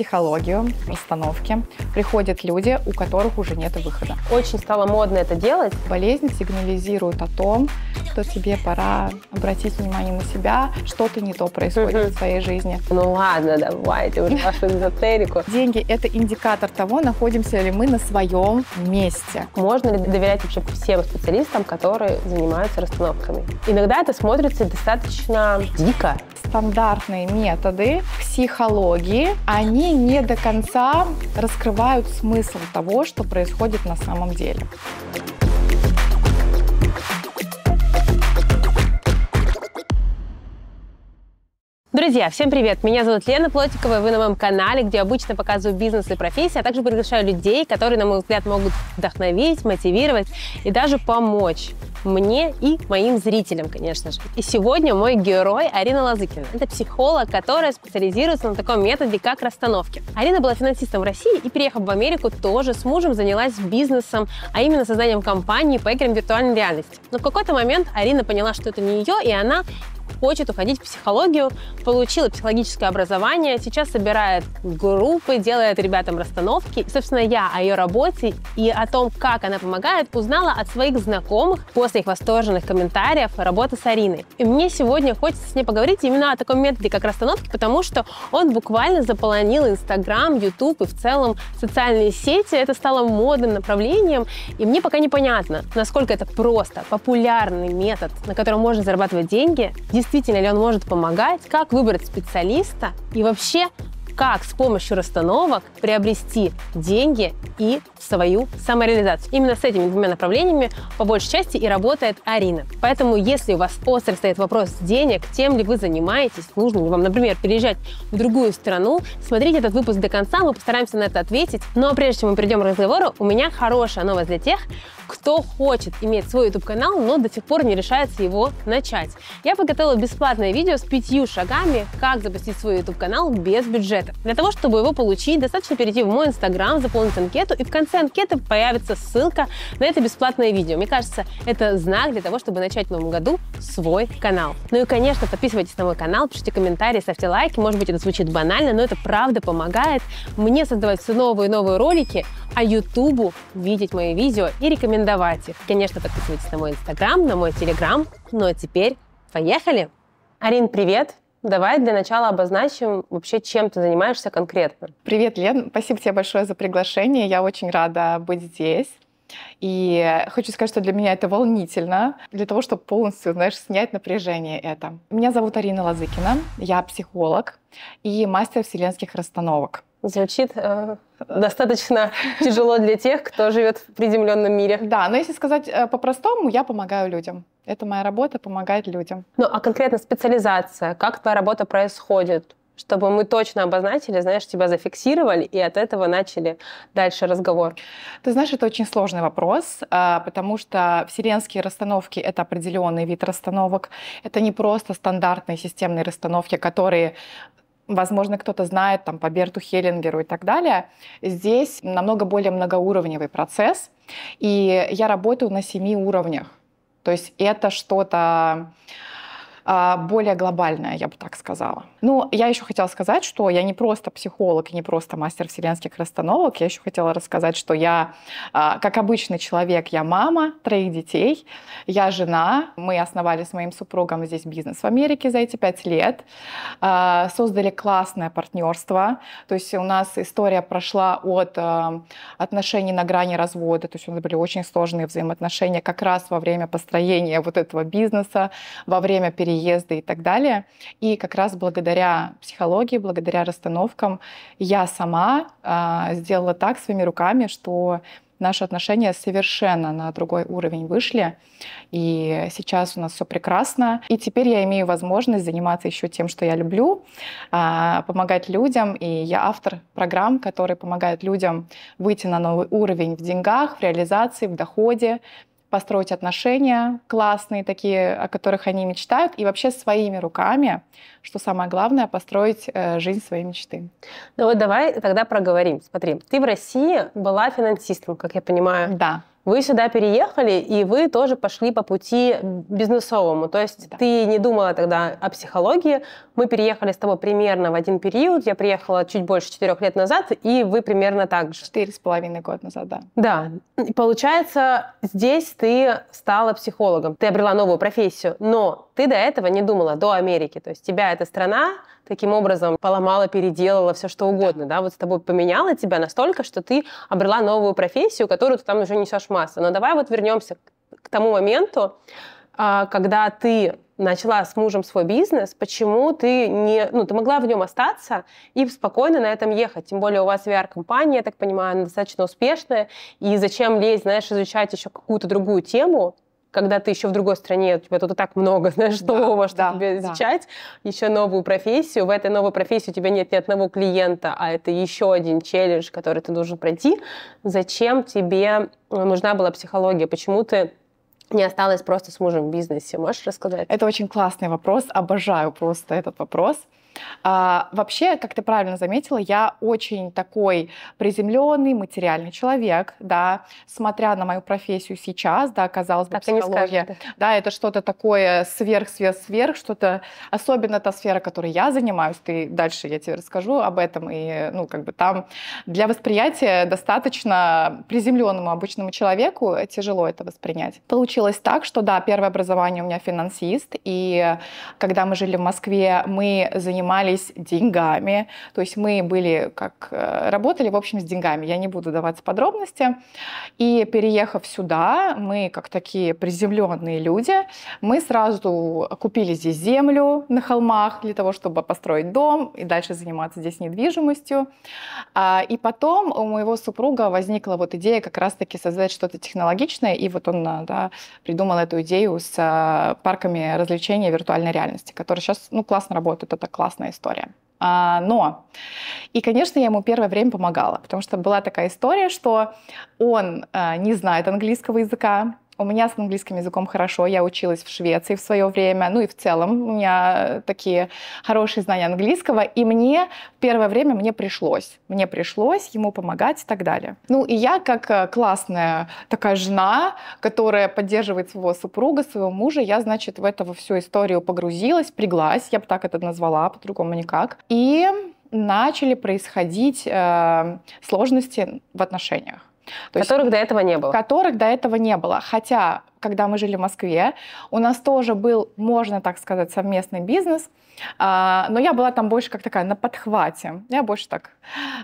психологию, расстановки. Приходят люди, у которых уже нет выхода. Очень стало модно это делать. Болезнь сигнализирует о том, что тебе пора обратить внимание на себя, что-то не то происходит в твоей жизни. Ну ладно, давайте уже вашу эзотерику. Деньги – это индикатор того, находимся ли мы на своем месте. Можно ли доверять вообще всем специалистам, которые занимаются расстановками? Иногда это смотрится достаточно дико. Стандартные методы психологии, они не до конца раскрывают смысл того, что происходит на самом деле. Друзья, всем привет! Меня зовут Лена Плотикова, и вы на моем канале, где обычно показываю бизнес и профессии, а также приглашаю людей, которые, на мой взгляд, могут вдохновить, мотивировать и даже помочь мне и моим зрителям, конечно же. И сегодня мой герой Арина Лазыкина. Это психолог, которая специализируется на таком методе, как расстановки. Арина была финансистом в России и, переехав в Америку, тоже с мужем занялась бизнесом, а именно созданием компании по играм виртуальной реальности. Но в какой-то момент Арина поняла, что это не ее, и она хочет уходить в психологию, получила психологическое образование, сейчас собирает группы, делает ребятам расстановки. собственно, я о ее работе и о том, как она помогает, узнала от своих знакомых после их восторженных комментариев работы с Ариной. И мне сегодня хочется с ней поговорить именно о таком методе, как расстановки, потому что он буквально заполонил Инстаграм, Ютуб и в целом социальные сети. Это стало модным направлением, и мне пока непонятно, насколько это просто, популярный метод, на котором можно зарабатывать деньги, действительно действительно ли он может помогать, как выбрать специалиста и вообще как с помощью расстановок приобрести деньги и свою самореализацию. Именно с этими двумя направлениями по большей части и работает Арина. Поэтому, если у вас остро стоит вопрос денег, тем ли вы занимаетесь, нужно ли вам, например, переезжать в другую страну, смотрите этот выпуск до конца, мы постараемся на это ответить. Но ну, а прежде чем мы перейдем к разговору, у меня хорошая новость для тех, кто хочет иметь свой YouTube-канал, но до сих пор не решается его начать. Я подготовила бесплатное видео с пятью шагами, как запустить свой YouTube-канал без бюджета. Для того, чтобы его получить, достаточно перейти в мой Instagram, заполнить анкету и в конце конце анкеты появится ссылка на это бесплатное видео. Мне кажется, это знак для того, чтобы начать в новом году свой канал. Ну и, конечно, подписывайтесь на мой канал, пишите комментарии, ставьте лайки. Может быть, это звучит банально, но это правда помогает мне создавать все новые и новые ролики, а Ютубу видеть мои видео и рекомендовать их. Конечно, подписывайтесь на мой Инстаграм, на мой Телеграм. Ну а теперь поехали! Арин, привет! Давай для начала обозначим вообще, чем ты занимаешься конкретно. Привет, Лен. Спасибо тебе большое за приглашение. Я очень рада быть здесь. И хочу сказать, что для меня это волнительно, для того, чтобы полностью, знаешь, снять напряжение это. Меня зовут Арина Лазыкина, я психолог и мастер вселенских расстановок. Звучит э, достаточно тяжело для тех, кто живет в приземленном мире. Да, но если сказать э, по-простому, я помогаю людям. Это моя работа помогать людям. Ну, а конкретно специализация, как твоя работа происходит? чтобы мы точно обозначили, знаешь, тебя зафиксировали и от этого начали дальше разговор? Ты знаешь, это очень сложный вопрос, э, потому что вселенские расстановки — это определенный вид расстановок. Это не просто стандартные системные расстановки, которые возможно, кто-то знает там, по Берту Хеллингеру и так далее. Здесь намного более многоуровневый процесс, и я работаю на семи уровнях. То есть это что-то а, более глобальная, я бы так сказала. Ну, я еще хотела сказать, что я не просто психолог и не просто мастер вселенских расстановок. Я еще хотела рассказать, что я, а, как обычный человек, я мама троих детей, я жена. Мы основали с моим супругом здесь бизнес в Америке за эти пять лет. А, создали классное партнерство. То есть у нас история прошла от отношений на грани развода. То есть у нас были очень сложные взаимоотношения как раз во время построения вот этого бизнеса, во время переезда переезды и так далее. И как раз благодаря психологии, благодаря расстановкам я сама э, сделала так своими руками, что наши отношения совершенно на другой уровень вышли. И сейчас у нас все прекрасно. И теперь я имею возможность заниматься еще тем, что я люблю, а, помогать людям. И я автор программ, которые помогают людям выйти на новый уровень в деньгах, в реализации, в доходе, построить отношения классные, такие, о которых они мечтают, и вообще своими руками, что самое главное, построить э, жизнь своей мечты. Ну вот давай тогда проговорим. Смотри, ты в России была финансистом, как я понимаю. Да. Вы сюда переехали, и вы тоже пошли по пути бизнесовому. То есть да. ты не думала тогда о психологии. Мы переехали с тобой примерно в один период. Я приехала чуть больше четырех лет назад, и вы примерно так же. Четыре с половиной года назад, да. Да. И получается, здесь ты стала психологом. Ты обрела новую профессию. Но ты до этого не думала, до Америки. То есть тебя эта страна таким образом поломала, переделала все что угодно, да, вот с тобой поменяла тебя настолько, что ты обрела новую профессию, которую ты там уже несешь массу. Но давай вот вернемся к тому моменту, а, когда ты начала с мужем свой бизнес, почему ты не, ну, ты могла в нем остаться и спокойно на этом ехать, тем более у вас VR-компания, я так понимаю, она достаточно успешная, и зачем лезть, знаешь, изучать еще какую-то другую тему, когда ты еще в другой стране, у тебя тут и так много, знаешь, да, нового, что да, тебе изучать, да. еще новую профессию. В этой новой профессии у тебя нет ни одного клиента, а это еще один челлендж, который ты должен пройти. Зачем тебе э, нужна была психология? Почему ты не осталась просто с мужем в бизнесе? Можешь рассказать? Это очень классный вопрос, обожаю просто этот вопрос. А, вообще, как ты правильно заметила, я очень такой приземленный, материальный человек, да, смотря на мою профессию сейчас, да, казалось бы, а так психология, скажешь, да. да, это что-то такое сверх-сверх-сверх, что-то, особенно та сфера, которой я занимаюсь, ты дальше я тебе расскажу об этом, и, ну, как бы там для восприятия достаточно приземленному обычному человеку тяжело это воспринять. Получилось так, что, да, первое образование у меня финансист, и когда мы жили в Москве, мы занимались занимались деньгами. То есть мы были, как э, работали, в общем, с деньгами. Я не буду давать подробности. И переехав сюда, мы, как такие приземленные люди, мы сразу купили здесь землю на холмах для того, чтобы построить дом и дальше заниматься здесь недвижимостью. А, и потом у моего супруга возникла вот идея как раз-таки создать что-то технологичное, и вот он э, да, придумал эту идею с э, парками развлечения, виртуальной реальности, которые сейчас ну, классно работают, это классно классная история. А, но, и, конечно, я ему первое время помогала, потому что была такая история, что он э, не знает английского языка, у меня с английским языком хорошо, я училась в Швеции в свое время, ну и в целом у меня такие хорошие знания английского, и мне в первое время мне пришлось, мне пришлось ему помогать и так далее. Ну и я как э, классная такая жена, которая поддерживает своего супруга, своего мужа, я, значит, в эту всю историю погрузилась, приглась, я бы так это назвала, по-другому никак, и начали происходить э, сложности в отношениях. То которых есть, до этого не было. Которых до этого не было. Хотя, когда мы жили в Москве, у нас тоже был, можно так сказать, совместный бизнес. А, но я была там больше как такая на подхвате. Я больше так,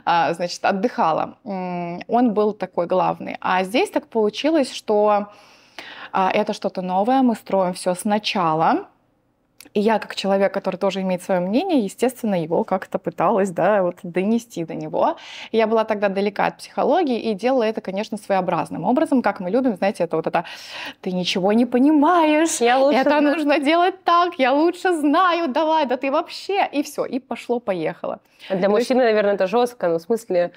а, значит, отдыхала. Он был такой главный. А здесь так получилось, что а, это что-то новое. Мы строим все сначала и я, как человек, который тоже имеет свое мнение, естественно, его как-то пыталась да, вот, донести до него. И я была тогда далека от психологии и делала это, конечно, своеобразным образом, как мы любим, знаете, это вот это «ты ничего не понимаешь, я лучше это знаю. нужно делать так, я лучше знаю, давай, да ты вообще». И все, и пошло-поехало. Для мужчины, наверное, это жестко, но в смысле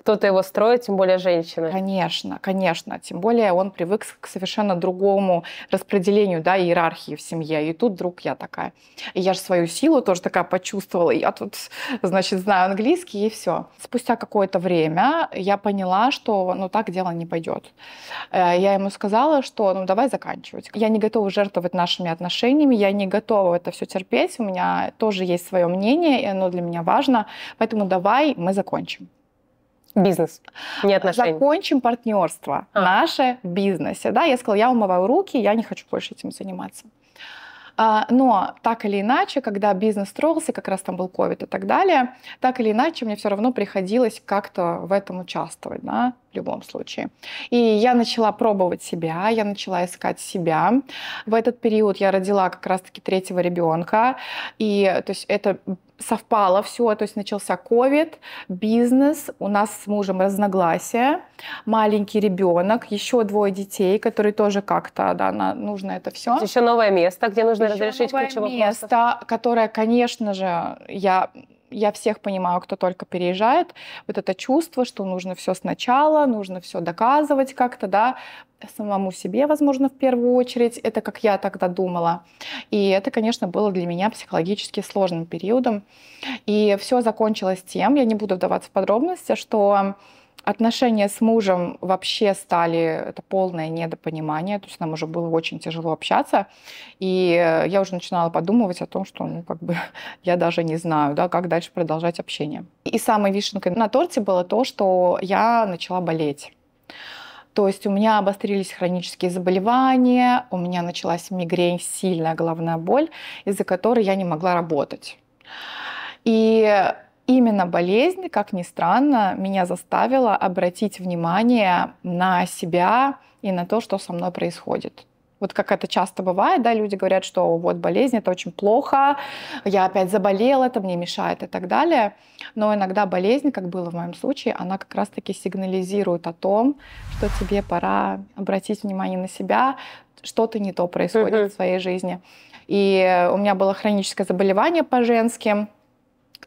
кто-то его строит, тем более женщина. Конечно, конечно. Тем более он привык к совершенно другому распределению, да, иерархии в семье. И тут вдруг я такая. И я же свою силу тоже такая почувствовала. Я тут, значит, знаю английский, и все. Спустя какое-то время я поняла, что ну так дело не пойдет. Э, я ему сказала, что ну давай заканчивать. Я не готова жертвовать нашими отношениями, я не готова это все терпеть. У меня тоже есть свое мнение, и оно для меня важно. Поэтому давай мы закончим. Бизнес, не отношения. Закончим партнерство а. наше в бизнесе. Да, я сказала, я умываю руки, я не хочу больше этим заниматься. А, но так или иначе, когда бизнес строился, как раз там был ковид и так далее, так или иначе мне все равно приходилось как-то в этом участвовать. Да? в любом случае. И я начала пробовать себя, я начала искать себя. В этот период я родила как раз-таки третьего ребенка. И то есть это совпало все, то есть начался ковид, бизнес, у нас с мужем разногласия, маленький ребенок, еще двое детей, которые тоже как-то, да, на, нужно это все. Еще новое место, где нужно еще разрешить новое кучу вопросов. место, которое, конечно же, я я всех понимаю, кто только переезжает, вот это чувство, что нужно все сначала, нужно все доказывать как-то, да, самому себе, возможно, в первую очередь. Это как я тогда думала. И это, конечно, было для меня психологически сложным периодом. И все закончилось тем, я не буду вдаваться в подробности, что Отношения с мужем вообще стали это полное недопонимание, то есть нам уже было очень тяжело общаться, и э, я уже начинала подумывать о том, что, ну, как бы, я даже не знаю, да, как дальше продолжать общение. И самой вишенкой на торте было то, что я начала болеть. То есть у меня обострились хронические заболевания, у меня началась мигрень, сильная головная боль, из-за которой я не могла работать. И именно болезнь, как ни странно, меня заставила обратить внимание на себя и на то, что со мной происходит. Вот как это часто бывает, да, люди говорят, что вот болезнь, это очень плохо, я опять заболела, это мне мешает и так далее. Но иногда болезнь, как было в моем случае, она как раз-таки сигнализирует о том, что тебе пора обратить внимание на себя, что-то не то происходит в своей жизни. И у меня было хроническое заболевание по женским,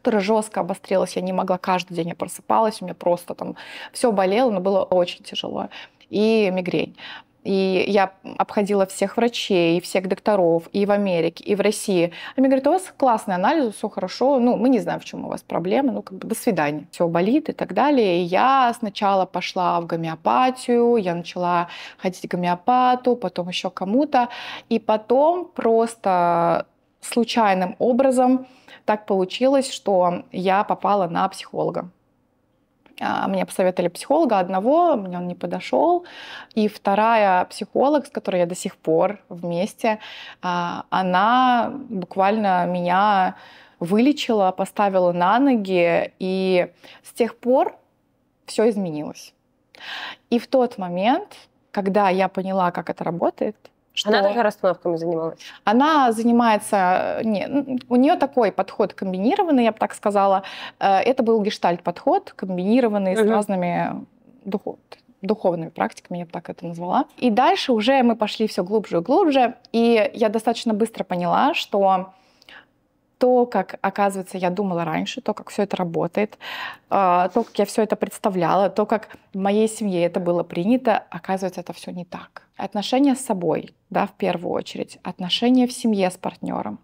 которая жестко обострилась, я не могла каждый день, я просыпалась, у меня просто там все болело, но было очень тяжело. И мигрень. И я обходила всех врачей, всех докторов, и в Америке, и в России. Они говорят, у вас классный анализ, все хорошо, ну, мы не знаем, в чем у вас проблемы. ну, как бы до свидания. Все болит и так далее. И я сначала пошла в гомеопатию, я начала ходить к гомеопату, потом еще кому-то. И потом просто случайным образом так получилось, что я попала на психолога. А, мне посоветовали психолога одного, мне он не подошел. И вторая психолог, с которой я до сих пор вместе, а, она буквально меня вылечила, поставила на ноги. И с тех пор все изменилось. И в тот момент, когда я поняла, как это работает, что... Она тоже расстановками занималась? Она занимается... Э, не, у нее такой подход комбинированный, я бы так сказала. Э, это был гештальт-подход, комбинированный угу. с разными духов, духовными практиками, я бы так это назвала. И дальше уже мы пошли все глубже и глубже, и я достаточно быстро поняла, что то, как, оказывается, я думала раньше, то, как все это работает, э, то, как я все это представляла, то, как в моей семье это было принято, оказывается, это все не так. Отношения с собой, да, в первую очередь, отношения в семье с партнером,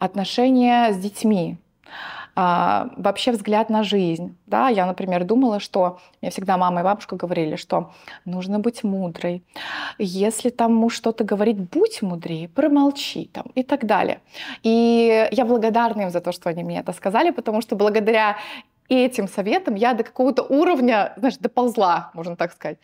отношения с детьми, а, вообще взгляд на жизнь. Да, я, например, думала, что мне всегда мама и бабушка говорили, что нужно быть мудрой. Если там муж что-то говорит, будь мудрее, промолчи там и так далее. И я благодарна им за то, что они мне это сказали, потому что благодаря этим советам я до какого-то уровня, знаешь, доползла, можно так сказать.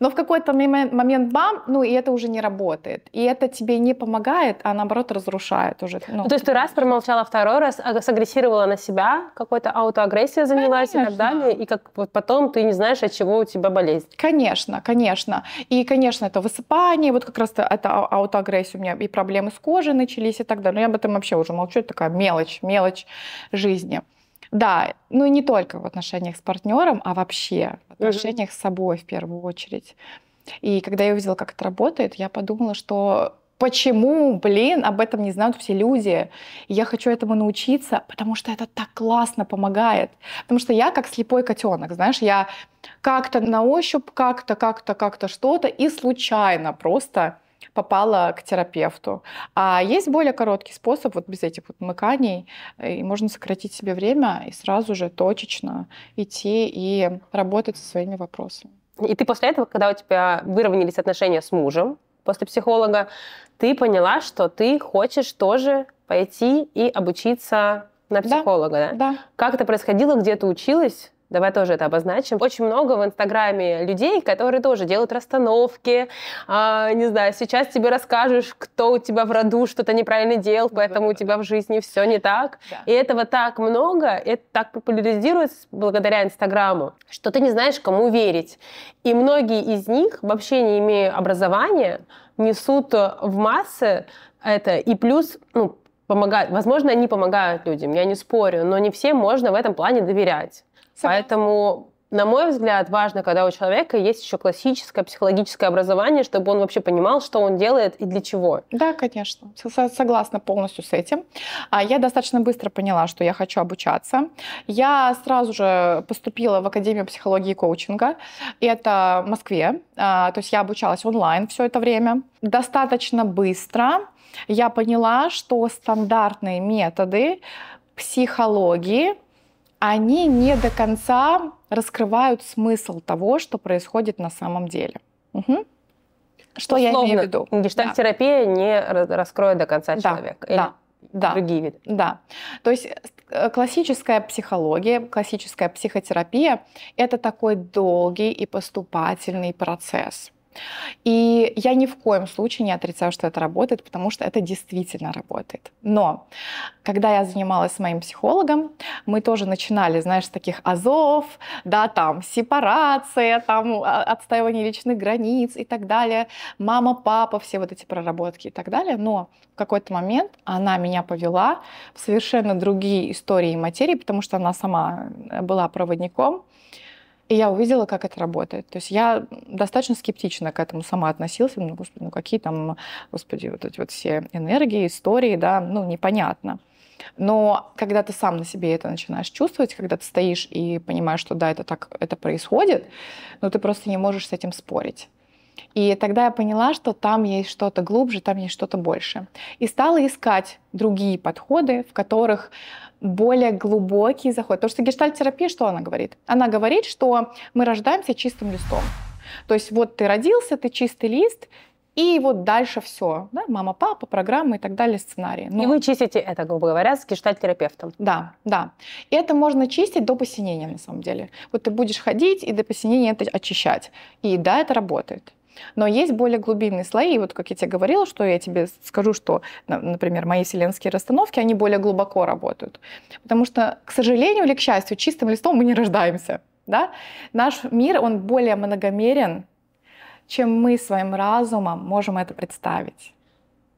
Но в какой-то момент бам, ну и это уже не работает. И это тебе не помогает, а наоборот разрушает уже. Ну. ну то есть ты раз промолчала, второй раз агрессировала на себя, какой-то аутоагрессия занялась конечно. и так далее, и как вот потом ты не знаешь, от чего у тебя болезнь. Конечно, конечно. И, конечно, это высыпание, вот как раз это аутоагрессия у меня, и проблемы с кожей начались и так далее. Но я об этом вообще уже молчу, это такая мелочь, мелочь жизни. Да, ну не только в отношениях с партнером, а вообще в отношениях с собой в первую очередь. И когда я увидела, как это работает, я подумала, что почему, блин, об этом не знают все люди. И я хочу этому научиться, потому что это так классно помогает. Потому что я как слепой котенок, знаешь, я как-то на ощупь, как-то, как-то, как-то что-то, и случайно просто попала к терапевту. А есть более короткий способ, вот без этих вот мыканий, э, и можно сократить себе время и сразу же точечно идти и работать со своими вопросами. И ты после этого, когда у тебя выровнялись отношения с мужем, после психолога, ты поняла, что ты хочешь тоже пойти и обучиться на психолога, да? Да. да. Как это происходило, где ты училась? Давай тоже это обозначим. Очень много в Инстаграме людей, которые тоже делают расстановки. А, не знаю, сейчас тебе расскажешь, кто у тебя в роду что-то неправильно делал, поэтому у тебя в жизни все не так. Да. И этого так много, это так популяризируется благодаря Инстаграму, что ты не знаешь, кому верить. И многие из них, вообще не имея образования, несут в массы это. И плюс, ну, помогают. Возможно, они помогают людям, я не спорю, но не всем можно в этом плане доверять. Поэтому на мой взгляд, важно, когда у человека есть еще классическое психологическое образование, чтобы он вообще понимал, что он делает и для чего. Да, конечно. Согласна полностью с этим. А, я достаточно быстро поняла, что я хочу обучаться. Я сразу же поступила в Академию психологии и коучинга. Это в Москве. А, то есть я обучалась онлайн все это время. Достаточно быстро я поняла, что стандартные методы психологии они не до конца раскрывают смысл того, что происходит на самом деле. Угу. Что Условно, я имею в виду? Гештальтерапия да. не раскроет до конца да, человека. Или... Да да. другие виды. Да. То есть э, классическая психология, классическая психотерапия – это такой долгий и поступательный процесс. И я ни в коем случае не отрицаю, что это работает, потому что это действительно работает. Но когда я занималась с моим психологом, мы тоже начинали, знаешь, с таких азов, да, там, сепарация, там, а, отстаивание личных границ и так далее, мама, папа, все вот эти проработки и так далее. Но в какой-то момент она меня повела в совершенно другие истории и материи, потому что она сама была проводником и я увидела, как это работает. То есть я достаточно скептично к этому сама относилась. Ну, господи, ну какие там, господи, вот эти вот все энергии, истории, да, ну, непонятно. Но когда ты сам на себе это начинаешь чувствовать, когда ты стоишь и понимаешь, что да, это так, это происходит, но ты просто не можешь с этим спорить. И тогда я поняла, что там есть что-то глубже, там есть что-то больше. И стала искать другие подходы, в которых более глубокий заход. Потому что гештальтерапия, что она говорит? Она говорит, что мы рождаемся чистым листом. То есть вот ты родился, ты чистый лист, и вот дальше все. Да? Мама, папа, программы и так далее, сценарии. Но... И вы чистите это, грубо говоря, с гештальт-терапевтом. Да, да. И это можно чистить до посинения, на самом деле. Вот ты будешь ходить и до посинения это очищать. И да, это работает. Но есть более глубинные слои, и вот как я тебе говорила, что я тебе скажу, что, например, мои вселенские расстановки, они более глубоко работают. Потому что, к сожалению или к счастью, чистым листом мы не рождаемся. Да? Наш мир, он более многомерен, чем мы своим разумом можем это представить.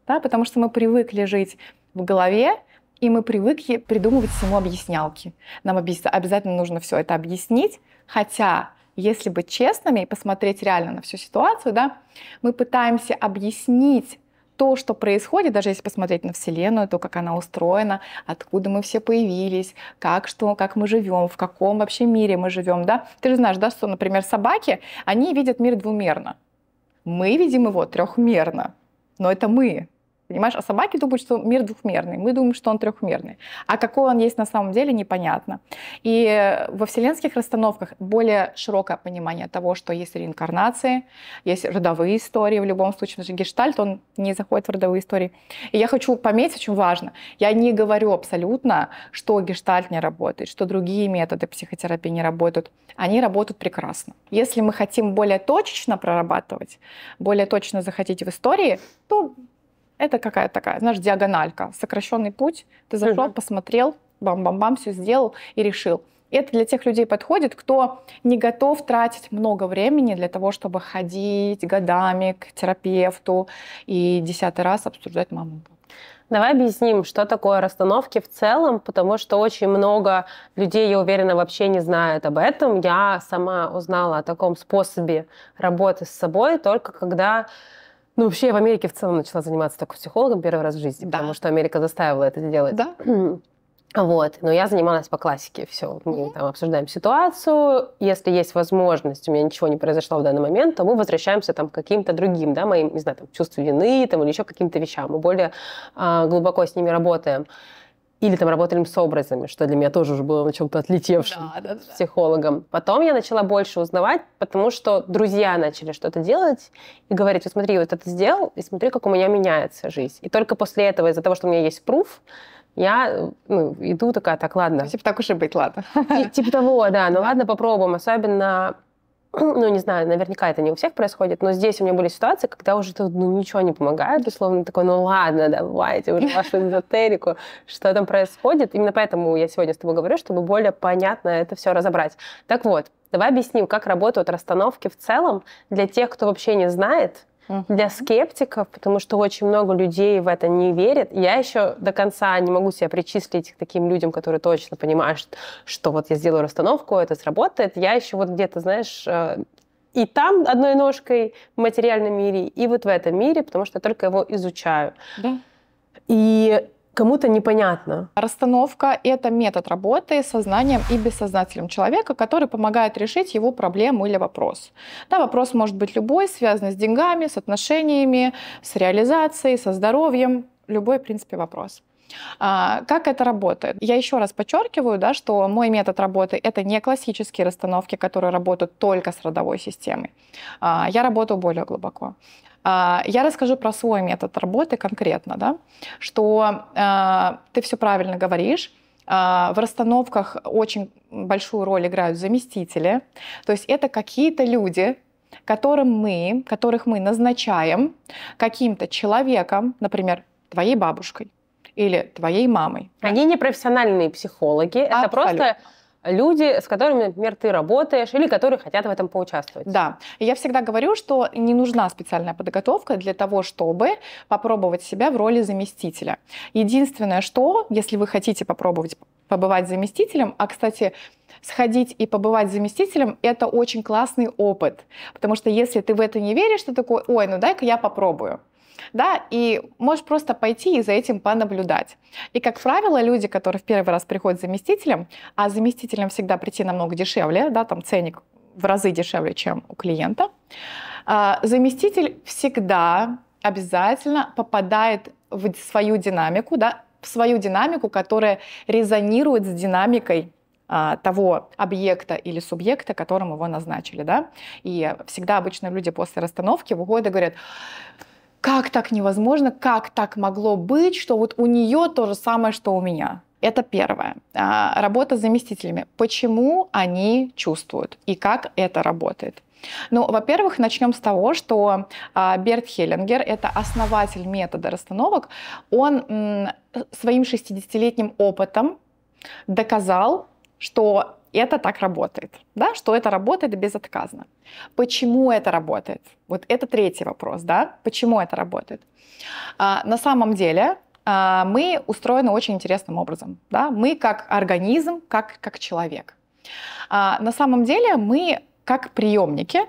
Да? Потому что мы привыкли жить в голове, и мы привыкли придумывать всему объяснялки. Нам обязательно нужно все это объяснить, хотя если быть честными и посмотреть реально на всю ситуацию, да, мы пытаемся объяснить то, что происходит, даже если посмотреть на Вселенную, то, как она устроена, откуда мы все появились, как, что, как мы живем, в каком вообще мире мы живем, да. Ты же знаешь, да, что, например, собаки, они видят мир двумерно. Мы видим его трехмерно, но это мы, Понимаешь, а собаки думают, что мир двухмерный, мы думаем, что он трехмерный. А какой он есть на самом деле, непонятно. И во вселенских расстановках более широкое понимание того, что есть реинкарнации, есть родовые истории, в любом случае, даже гештальт, он не заходит в родовые истории. И я хочу пометить, очень важно, я не говорю абсолютно, что гештальт не работает, что другие методы психотерапии не работают. Они работают прекрасно. Если мы хотим более точечно прорабатывать, более точно захотеть в истории, то это какая-то такая, знаешь, диагональка, сокращенный путь. Ты зашел, угу. посмотрел, бам-бам-бам, все сделал и решил. И это для тех людей подходит, кто не готов тратить много времени для того, чтобы ходить годами к терапевту и десятый раз обсуждать маму. Давай объясним, что такое расстановки в целом, потому что очень много людей, я уверена, вообще не знают об этом. Я сама узнала о таком способе работы с собой только когда ну, вообще, я в Америке в целом начала заниматься только психологом первый раз в жизни, да. потому что Америка заставила это делать. Да. Вот, но я занималась по классике, все, мы там обсуждаем ситуацию, если есть возможность, у меня ничего не произошло в данный момент, то мы возвращаемся там к каким-то другим, да, моим, не знаю, там, чувству вины там, или еще каким-то вещам, мы более а, глубоко с ними работаем. Или там работали с образами, что для меня тоже уже было на чем-то отлетевшим да, да, да. психологом. Потом я начала больше узнавать, потому что друзья начали что-то делать и говорить, вот смотри, вот это сделал, и смотри, как у меня меняется жизнь. И только после этого, из-за того, что у меня есть пруф, я ну, иду такая, так, ладно. Ну, типа так уж и быть, ладно. И, типа того, да, ну ладно, попробуем. Особенно ну, не знаю, наверняка это не у всех происходит, но здесь у меня были ситуации, когда уже тут, ну, ничего не помогает, условно, такой, ну, ладно, давайте уже вашу эзотерику, что там происходит. Именно поэтому я сегодня с тобой говорю, чтобы более понятно это все разобрать. Так вот, давай объясним, как работают расстановки в целом для тех, кто вообще не знает, угу. для скептиков, потому что очень много людей в это не верит. Я еще до конца не могу себя причислить к таким людям, которые точно понимают, что вот я сделаю расстановку, это сработает. Я еще вот где-то, знаешь, э, и там одной ножкой в материальном мире, и вот в этом мире, потому что я только его изучаю. Да. И кому-то непонятно. Расстановка — это метод работы с сознанием и бессознательным человека, который помогает решить его проблему или вопрос. Да, вопрос может быть любой, связанный с деньгами, с отношениями, с реализацией, со здоровьем. Любой, в принципе, вопрос. А, как это работает? Я еще раз подчеркиваю, да, что мой метод работы это не классические расстановки, которые работают только с родовой системой. А, я работаю более глубоко. А, я расскажу про свой метод работы конкретно, да, что а, ты все правильно говоришь, а, в расстановках очень большую роль играют заместители. То есть это какие-то люди, которым мы, которых мы назначаем каким-то человеком, например, твоей бабушкой или твоей мамой. Они не профессиональные психологи, Абсолютно. это просто люди, с которыми, например, ты работаешь или которые хотят в этом поучаствовать. Да, я всегда говорю, что не нужна специальная подготовка для того, чтобы попробовать себя в роли заместителя. Единственное, что, если вы хотите попробовать побывать заместителем, а, кстати, сходить и побывать заместителем – это очень классный опыт, потому что если ты в это не веришь, ты такой, ой, ну дай-ка я попробую – да, и можешь просто пойти и за этим понаблюдать. И, как правило, люди, которые в первый раз приходят заместителем, а заместителям всегда прийти намного дешевле, да, там ценник в разы дешевле, чем у клиента, а, заместитель всегда обязательно попадает в свою динамику, да, в свою динамику, которая резонирует с динамикой а, того объекта или субъекта, которым его назначили. Да? И всегда обычно люди после расстановки выходят и говорят, как так невозможно, как так могло быть, что вот у нее то же самое, что у меня. Это первое. А, работа с заместителями. Почему они чувствуют и как это работает? Ну, во-первых, начнем с того, что а, Берт Хеллингер, это основатель метода расстановок, он своим 60-летним опытом доказал, что это так работает, да, что это работает безотказно. Почему это работает? Вот это третий вопрос, да, почему это работает? А, на самом деле а, мы устроены очень интересным образом, да, мы как организм, как, как человек. А, на самом деле мы как приемники,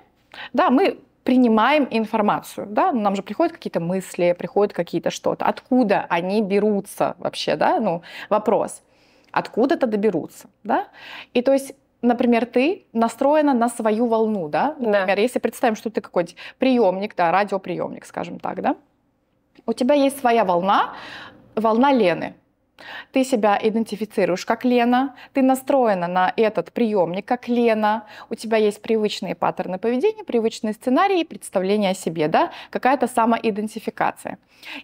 да, мы принимаем информацию, да, ну, нам же приходят какие-то мысли, приходят какие-то что-то, откуда они берутся вообще, да, ну, вопрос откуда-то доберутся, да? И то есть например, ты настроена на свою волну, да? Например, да. если представим, что ты какой-нибудь приемник, да, радиоприемник, скажем так, да? У тебя есть своя волна, волна Лены. Ты себя идентифицируешь как Лена, ты настроена на этот приемник как Лена, у тебя есть привычные паттерны поведения, привычные сценарии, представление о себе, да, какая-то самоидентификация.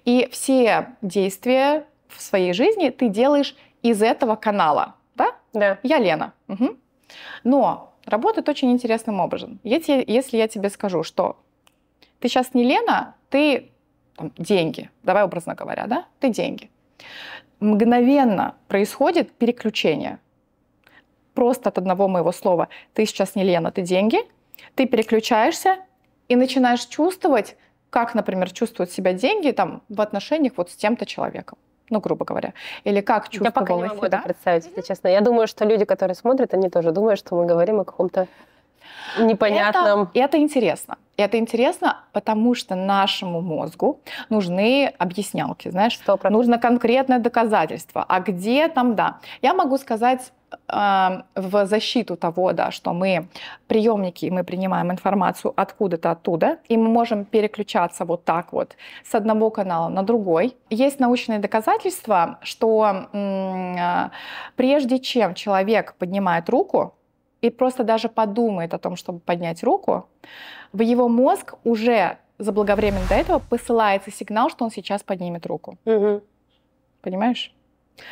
И все действия в своей жизни ты делаешь из этого канала, да? Да. Я Лена. Угу. Но работает очень интересным образом. Я если я тебе скажу, что ты сейчас не Лена, ты там, деньги, давай образно говоря, да? Ты деньги. Мгновенно происходит переключение. Просто от одного моего слова «ты сейчас не Лена, ты деньги», ты переключаешься и начинаешь чувствовать, как, например, чувствуют себя деньги там, в отношениях вот с тем-то человеком ну, грубо говоря, или как чувствовала Я пока не могу себя? это представить, если честно. Я думаю, что люди, которые смотрят, они тоже думают, что мы говорим о каком-то непонятном. Это, это интересно. Это интересно, потому что нашему мозгу нужны объяснялки, знаешь, 100%. нужно конкретное доказательство. А где там, да. Я могу сказать э, в защиту того, да, что мы приемники, мы принимаем информацию откуда-то оттуда, и мы можем переключаться вот так вот с одного канала на другой. Есть научные доказательства, что э, прежде чем человек поднимает руку, и просто даже подумает о том, чтобы поднять руку, в его мозг уже заблаговременно до этого посылается сигнал, что он сейчас поднимет руку. Угу. Понимаешь?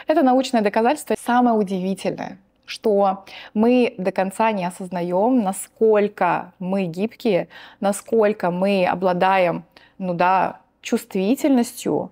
Это научное доказательство. Самое удивительное, что мы до конца не осознаем, насколько мы гибкие, насколько мы обладаем, ну да, чувствительностью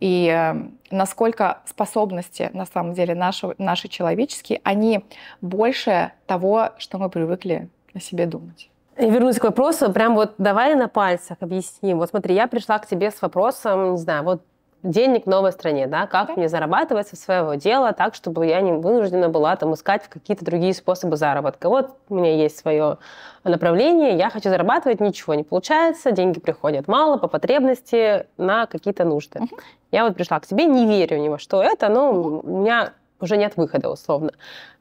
и э, насколько способности, на самом деле, наши, наши человеческие, они больше того, что мы привыкли о себе думать. Я вернусь к вопросу, прям вот давай на пальцах объясним. Вот смотри, я пришла к тебе с вопросом, не знаю, вот денег в новой стране, да, как okay. мне зарабатывать со своего дела так, чтобы я не вынуждена была там искать какие-то другие способы заработка. Вот у меня есть свое направление, я хочу зарабатывать, ничего не получается, деньги приходят мало по потребности на какие-то нужды. Uh-huh. Я вот пришла к тебе, не верю ни во что это, но uh-huh. у меня уже нет выхода условно.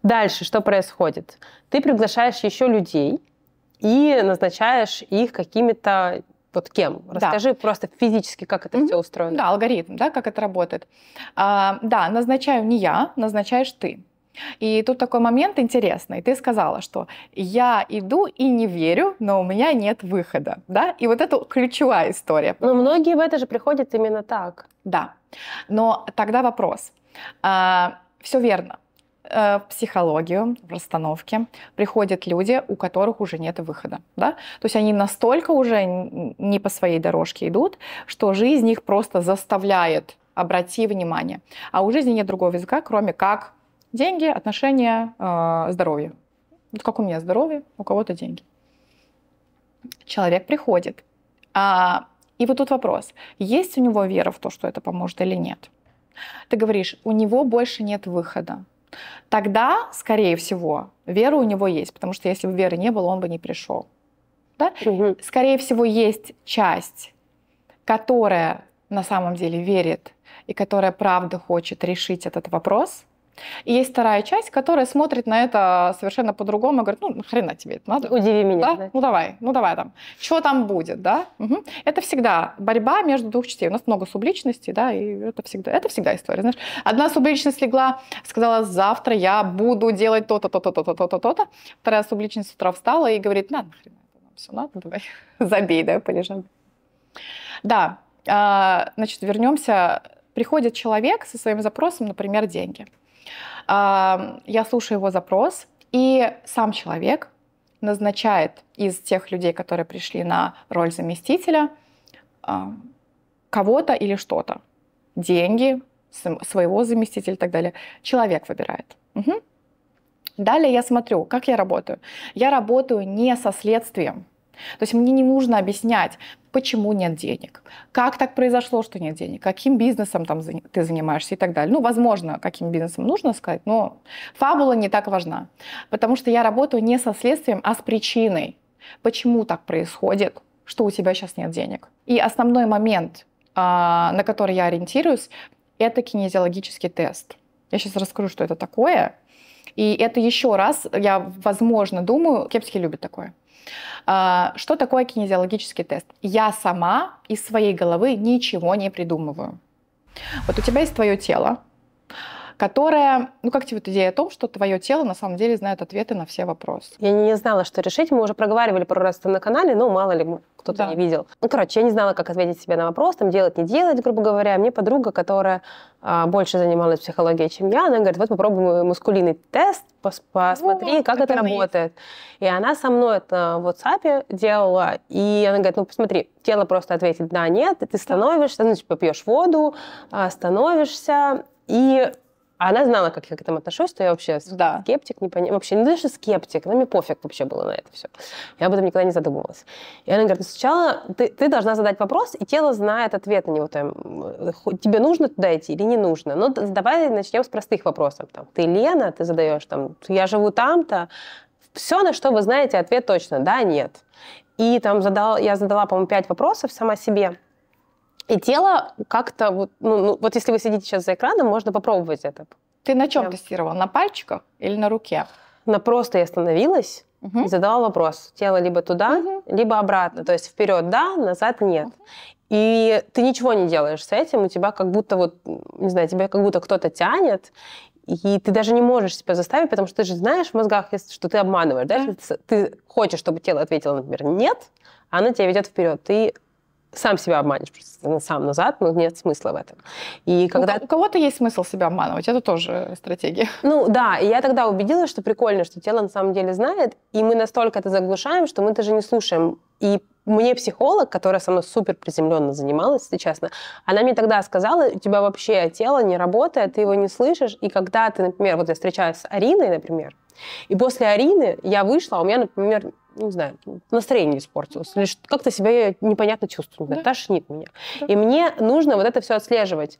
Дальше что происходит? Ты приглашаешь еще людей и назначаешь их какими-то вот кем? Расскажи да. просто физически, как это mm-hmm. все устроено. Да, алгоритм, да, как это работает. А, да, назначаю не я, назначаешь ты. И тут такой момент интересный. Ты сказала, что я иду и не верю, но у меня нет выхода. Да? И вот это ключевая история. Но ну, многие в это же приходят именно так. Да. Но тогда вопрос. А, все верно. Э, в психологию, в расстановке приходят люди, у которых уже нет выхода. Да? То есть они настолько уже не по своей дорожке идут, что жизнь их просто заставляет обрати внимание. А у жизни нет другого языка, кроме как деньги, отношения, э, здоровье. Вот как у меня здоровье, у кого-то деньги. Человек приходит. А, и вот тут вопрос, есть у него вера в то, что это поможет или нет? Ты говоришь, у него больше нет выхода тогда, скорее всего, вера у него есть, потому что если бы веры не было, он бы не пришел. Да? Угу. Скорее всего, есть часть, которая на самом деле верит и которая правда хочет решить этот вопрос – и есть вторая часть, которая смотрит на это совершенно по-другому и говорит, ну, хрена тебе это надо. Удиви меня. Да? да. Ну, давай, ну, давай там. Что там будет, да? Угу. Это всегда борьба между двух частей. У нас много субличностей, да, и это всегда, это всегда история, знаешь. Одна субличность легла, сказала, завтра я буду делать то-то, то-то, то-то, то-то, то-то. Вторая субличность с утра встала и говорит, на, нахрен это нам все надо, давай, забей, да, полежим. Да, а, значит, вернемся. Приходит человек со своим запросом, например, деньги – я слушаю его запрос, и сам человек назначает из тех людей, которые пришли на роль заместителя, кого-то или что-то. Деньги, своего заместителя и так далее. Человек выбирает. Угу. Далее я смотрю, как я работаю. Я работаю не со следствием. То есть мне не нужно объяснять, почему нет денег, как так произошло, что нет денег, каким бизнесом там ты занимаешься и так далее. Ну, возможно, каким бизнесом нужно сказать, но фабула не так важна, потому что я работаю не со следствием, а с причиной, почему так происходит, что у тебя сейчас нет денег. И основной момент, а, на который я ориентируюсь, это кинезиологический тест. Я сейчас расскажу, что это такое. И это еще раз, я, возможно, думаю, кепский любит такое. А, что такое кинезиологический тест? Я сама из своей головы ничего не придумываю. Вот у тебя есть твое тело, которая, ну как тебе вот идея о том, что твое тело на самом деле знает ответы на все вопросы? Я не знала, что решить. Мы уже проговаривали пару раз это на канале, но мало ли, кто-то да. не видел. Ну, короче, я не знала, как ответить себе на вопрос, там, делать, не делать, грубо говоря. Мне подруга, которая а, больше занималась психологией, чем я, она говорит, вот попробуем мускулинный тест, пос посмотри, ну, как это, это работает. И она со мной это в WhatsApp делала, и она говорит, ну, посмотри, тело просто ответит да, нет, ты становишься, ну, типа, пьешь воду, а, становишься, и а она знала, как я к этому отношусь, что я вообще да. скептик, не понимаю. Вообще, не ну, даже скептик, но ну, мне пофиг вообще было на это все. Я об этом никогда не задумывалась. И она говорит, «Ну, сначала ты, ты должна задать вопрос, и тело знает ответ на него. Там, э, тебе нужно туда идти или не нужно? Ну, давай начнем с простых вопросов. Там, ты Лена, ты задаешь там, я живу там-то. Все, на что вы знаете, ответ точно, да, нет. И там задал, я задала, по-моему, пять вопросов сама себе. И тело как-то, вот, ну, ну, вот если вы сидите сейчас за экраном, можно попробовать это. Ты на чем Прям. тестировала? На пальчиках или на руке? На просто я остановилась угу. и задавала вопрос. Тело либо туда, угу. либо обратно. То есть вперед да, назад нет. Угу. И ты ничего не делаешь с этим, у тебя как будто вот, не знаю, тебя как будто кто-то тянет, и ты даже не можешь себя заставить, потому что ты же знаешь в мозгах, что ты обманываешь, да? да? Ты хочешь, чтобы тело ответило, например, нет, а оно тебя ведет вперед. Ты сам себя обманешь просто сам назад, но нет смысла в этом. И ну, когда... У кого-то есть смысл себя обманывать, это тоже стратегия. Ну да, и я тогда убедилась, что прикольно, что тело на самом деле знает, и мы настолько это заглушаем, что мы даже не слушаем. И мне психолог, которая сама супер приземленно занималась, если честно, она мне тогда сказала, у тебя вообще тело не работает, ты его не слышишь, и когда ты, например, вот я встречаюсь с Ариной, например, и после Арины я вышла, а у меня, например, не знаю, настроение испортилось, или как-то себя я непонятно чувствую, да. тошнит меня. Да. И мне нужно вот это все отслеживать.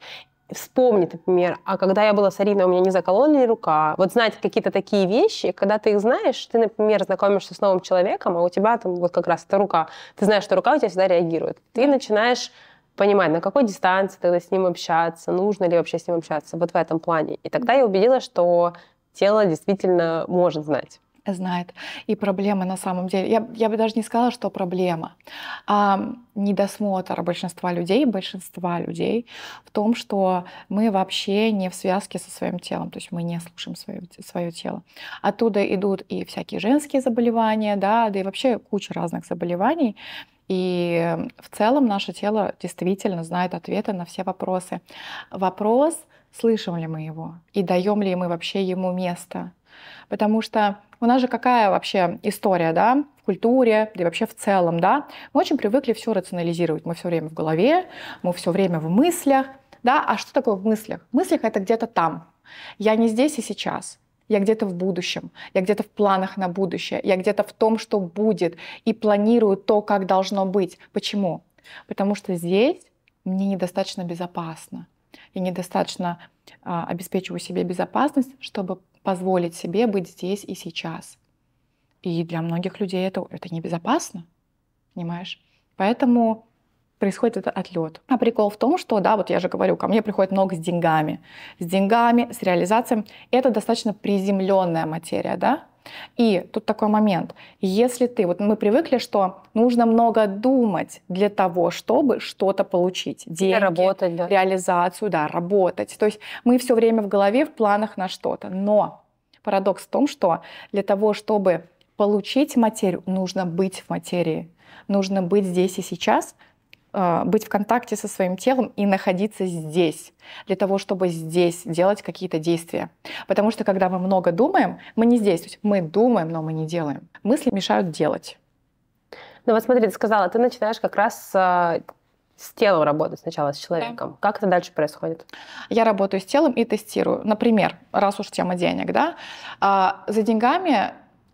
Вспомнить, например, а когда я была с Ариной, у меня не заколола ли рука? Вот знать какие-то такие вещи, когда ты их знаешь, ты, например, знакомишься с новым человеком, а у тебя там вот как раз эта рука, ты знаешь, что рука у тебя всегда реагирует. Ты начинаешь понимать, на какой дистанции тогда с ним общаться, нужно ли вообще с ним общаться, вот в этом плане. И тогда я убедилась, что тело действительно может знать знает. И проблемы на самом деле, я, я бы даже не сказала, что проблема, а недосмотр большинства людей, большинства людей в том, что мы вообще не в связке со своим телом, то есть мы не слушаем свое, свое тело. Оттуда идут и всякие женские заболевания, да, да и вообще куча разных заболеваний. И в целом наше тело действительно знает ответы на все вопросы. Вопрос, слышим ли мы его и даем ли мы вообще ему место. Потому что у нас же какая вообще история, да, в культуре, да и вообще в целом, да, мы очень привыкли все рационализировать. Мы все время в голове, мы все время в мыслях, да, а что такое в мыслях? В мыслях это где-то там. Я не здесь и сейчас я где-то в будущем, я где-то в планах на будущее, я где-то в том, что будет, и планирую то, как должно быть. Почему? Потому что здесь мне недостаточно безопасно. Я недостаточно а, обеспечиваю себе безопасность, чтобы позволить себе быть здесь и сейчас. И для многих людей это, это небезопасно, понимаешь? Поэтому происходит этот отлет. А прикол в том, что, да, вот я же говорю, ко мне приходит много с деньгами. С деньгами, с реализацией. Это достаточно приземленная материя, да? И тут такой момент. Если ты, вот мы привыкли, что нужно много думать для того, чтобы что-то получить. Деньги, работать, да. реализацию, да, работать. То есть мы все время в голове, в планах на что-то. Но парадокс в том, что для того, чтобы получить материю, нужно быть в материи. Нужно быть здесь и сейчас, а, быть в контакте со своим телом и находиться здесь, для того, чтобы здесь делать какие-то действия. Потому что когда мы много думаем, мы не здесь. мы думаем, но мы не делаем. Мысли мешают делать. Ну вот смотри, ты сказала, ты начинаешь как раз с, а, с телом работать сначала, с человеком. Да. Как это дальше происходит? Я работаю с телом и тестирую. Например, раз уж тема денег, да, а, за деньгами...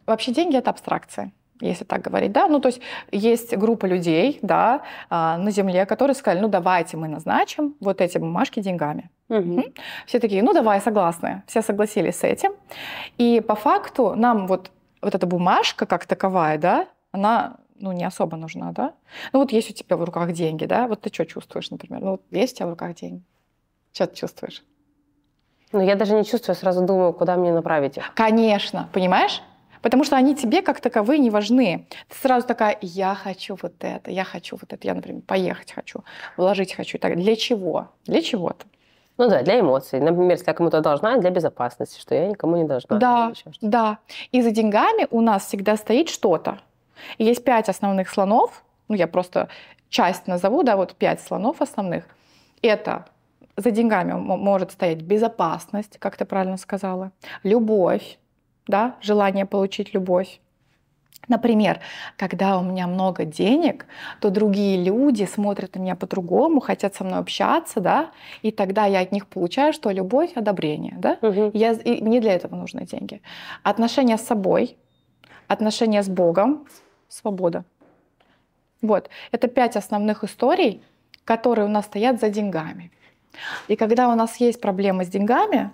Вообще деньги — это абстракция если так говорить, да, ну то есть есть группа людей, да, а, на земле, которые сказали, ну давайте мы назначим вот эти бумажки деньгами. Угу. Все такие, ну давай, согласны, все согласились с этим. И по факту нам вот, вот эта бумажка как таковая, да, она ну, не особо нужна, да? Ну, вот есть у тебя в руках деньги, да? Вот ты что чувствуешь, например? Ну, вот есть у тебя в руках деньги. Что ты чувствуешь? Ну, я даже не чувствую, сразу думаю, куда мне направить их. Конечно, понимаешь? Потому что они тебе как таковые не важны. Ты сразу такая, я хочу вот это, я хочу вот это, я, например, поехать хочу, вложить хочу. так, для чего? Для чего-то. Ну да, для эмоций. Например, если я кому-то должна, для безопасности, что я никому не должна. Да, да. И за деньгами у нас всегда стоит что-то. есть пять основных слонов, ну я просто часть назову, да, вот пять слонов основных. Это за деньгами может стоять безопасность, как ты правильно сказала, любовь, да, желание получить любовь. Например, когда у меня много денег, то другие люди смотрят на меня по-другому, хотят со мной общаться, да, и тогда я от них получаю, что любовь, одобрение, да. Угу. Я, и мне для этого нужны деньги. Отношения с собой, отношения с Богом, свобода. Вот, это пять основных историй, которые у нас стоят за деньгами. И когда у нас есть проблемы с деньгами,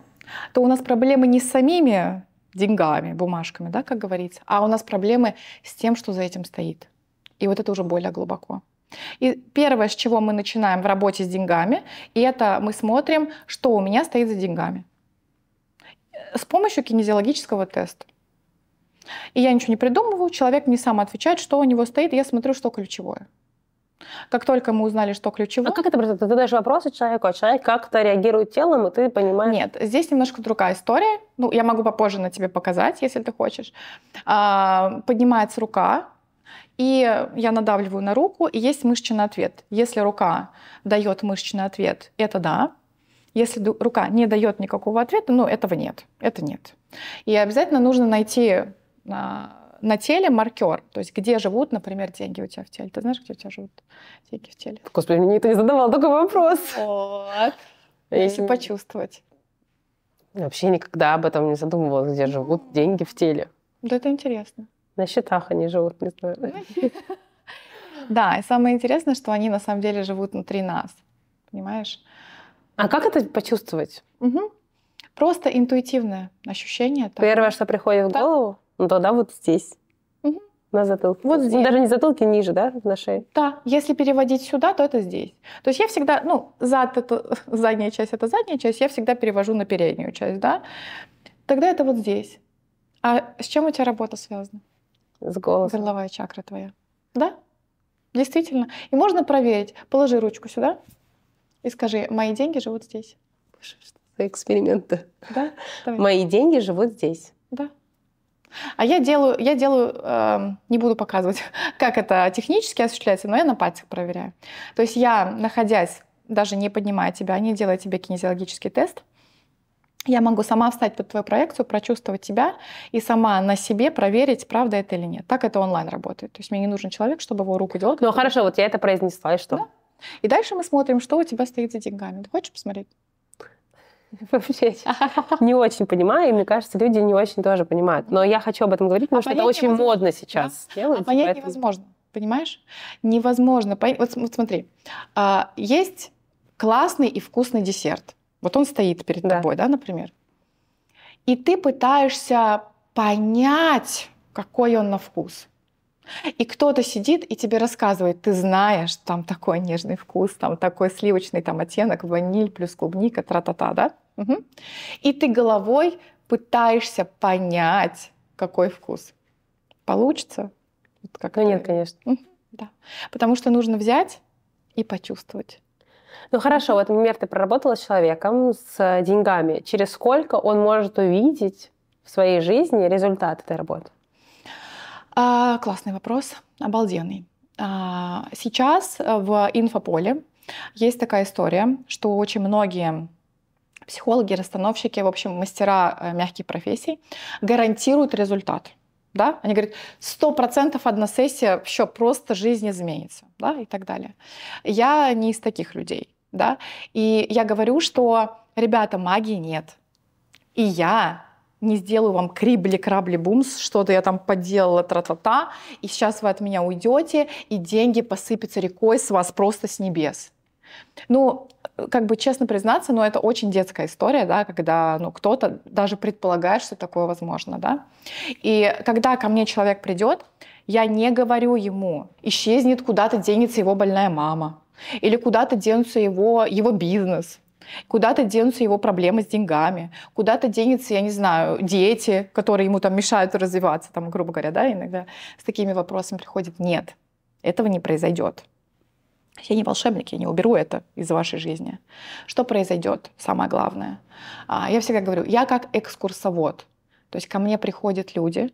то у нас проблемы не с самими деньгами, бумажками, да, как говорится, а у нас проблемы с тем, что за этим стоит. И вот это уже более глубоко. И первое, с чего мы начинаем в работе с деньгами, это мы смотрим, что у меня стоит за деньгами. С помощью кинезиологического теста. И я ничего не придумываю, человек мне сам отвечает, что у него стоит, и я смотрю, что ключевое. Как только мы узнали, что а ключевое... А как это просто? Ты задаешь вопросы человеку, а человек как-то реагирует телом, и ты понимаешь... Нет, здесь немножко другая история. Ну, я могу попозже на тебе показать, если ты хочешь. А, поднимается рука, и я надавливаю на руку, и есть мышечный ответ. Если рука дает мышечный ответ, это да. Если рука не дает никакого ответа, ну, этого нет. Это нет. И обязательно нужно найти а, на теле маркер, то есть где живут, например, деньги у тебя в теле. Ты знаешь, где у тебя живут деньги в теле? Господи, мне никто не задавал такой вопрос. Вот. Если почувствовать. Вообще никогда об этом не задумывалась, где живут ну. деньги в теле. Да это интересно. На счетах они живут, не знаю. Ну, да, и самое интересное, что они на самом деле живут внутри нас, понимаешь? А как это почувствовать? Угу. Просто интуитивное ощущение. Первое, что приходит в голову? Ну тогда вот здесь. Угу. На затылке. Вот здесь. Даже не затылке, ниже, да, на шее? Да. Если переводить сюда, то это здесь. То есть я всегда, ну, зад это задняя часть, это задняя часть, я всегда перевожу на переднюю часть, да. Тогда это вот здесь. А с чем у тебя работа связана? С голосом. Горловая чакра твоя. Да? Действительно. И можно проверить. Положи ручку сюда и скажи, мои деньги живут здесь. Эксперименты. Да? Давай. Мои деньги живут здесь. Да. А я делаю, я делаю, э, не буду показывать, как это технически осуществляется, но я на пальцах проверяю. То есть я, находясь, даже не поднимая тебя, не делая тебе кинезиологический тест, я могу сама встать под твою проекцию, прочувствовать тебя и сама на себе проверить, правда это или нет. Так это онлайн работает. То есть мне не нужен человек, чтобы его руку делать. Ну хорошо, вот я это произнесла, и что? Да. И дальше мы смотрим, что у тебя стоит за деньгами. Ты хочешь посмотреть? вообще не очень понимаю, и мне кажется, люди не очень тоже понимают. Но я хочу об этом говорить, потому а что это очень возможно. модно сейчас да? делать. А понять поэтому... невозможно, понимаешь? Невозможно. Вот смотри, а, есть классный и вкусный десерт. Вот он стоит перед да. тобой, да, например. И ты пытаешься понять, какой он на вкус. И кто-то сидит и тебе рассказывает, ты знаешь, там такой нежный вкус, там такой сливочный там оттенок, ваниль плюс клубника, тра-та-та, да? Угу. И ты головой пытаешься понять, какой вкус. Получится? Вот как ну нет, конечно. Угу. Да. Потому что нужно взять и почувствовать. Ну хорошо, вот, например, ты проработала с человеком, с э, деньгами. Через сколько он может увидеть в своей жизни результат этой работы? А, классный вопрос, обалденный. А, сейчас э, в инфополе есть такая история, что очень многие психологи, расстановщики, в общем, мастера э, мягких профессий, гарантируют результат. Да? Они говорят, 100% одна сессия, все, просто жизнь изменится да? и так далее. Я не из таких людей. Да? И я говорю, что, ребята, магии нет. И я не сделаю вам крибли-крабли-бумс, что-то я там поделала, тра-та-та, и сейчас вы от меня уйдете, и деньги посыпятся рекой с вас просто с небес. Ну, как бы честно признаться, но ну, это очень детская история, да, когда ну, кто-то даже предполагает, что такое возможно. Да? И когда ко мне человек придет, я не говорю ему, исчезнет куда-то, денется его больная мама, или куда-то денется его, его бизнес, Куда-то денутся его проблемы с деньгами, куда-то денется, я не знаю, дети, которые ему там мешают развиваться, там, грубо говоря, да, иногда с такими вопросами приходит. Нет, этого не произойдет. Я не волшебник, я не уберу это из вашей жизни. Что произойдет, самое главное? А, я всегда говорю, я как экскурсовод. То есть ко мне приходят люди,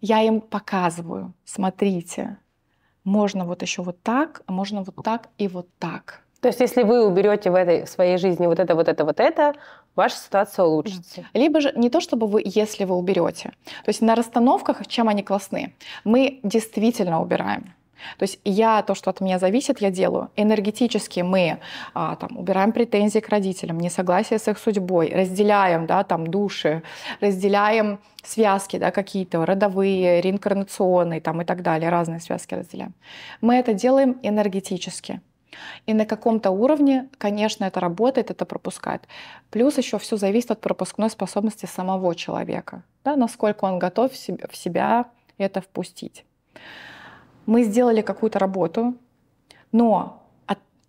я им показываю, смотрите, можно вот еще вот так, а можно вот так и вот так. То есть, если вы уберете в, этой, в своей жизни вот это, вот это, вот это, ваша ситуация улучшится. Либо же не то, чтобы вы, если вы уберете. То есть на расстановках, чем они классны, мы действительно убираем. То есть я то, что от меня зависит, я делаю. Энергетически мы а, там, убираем претензии к родителям, несогласие с их судьбой, разделяем да, там, души, разделяем связки да, какие-то, родовые, реинкарнационные там, и так далее, разные связки разделяем. Мы это делаем энергетически. И на каком-то уровне, конечно, это работает, это пропускает. Плюс еще все зависит от пропускной способности самого человека, да, насколько он готов в себя это впустить мы сделали какую-то работу, но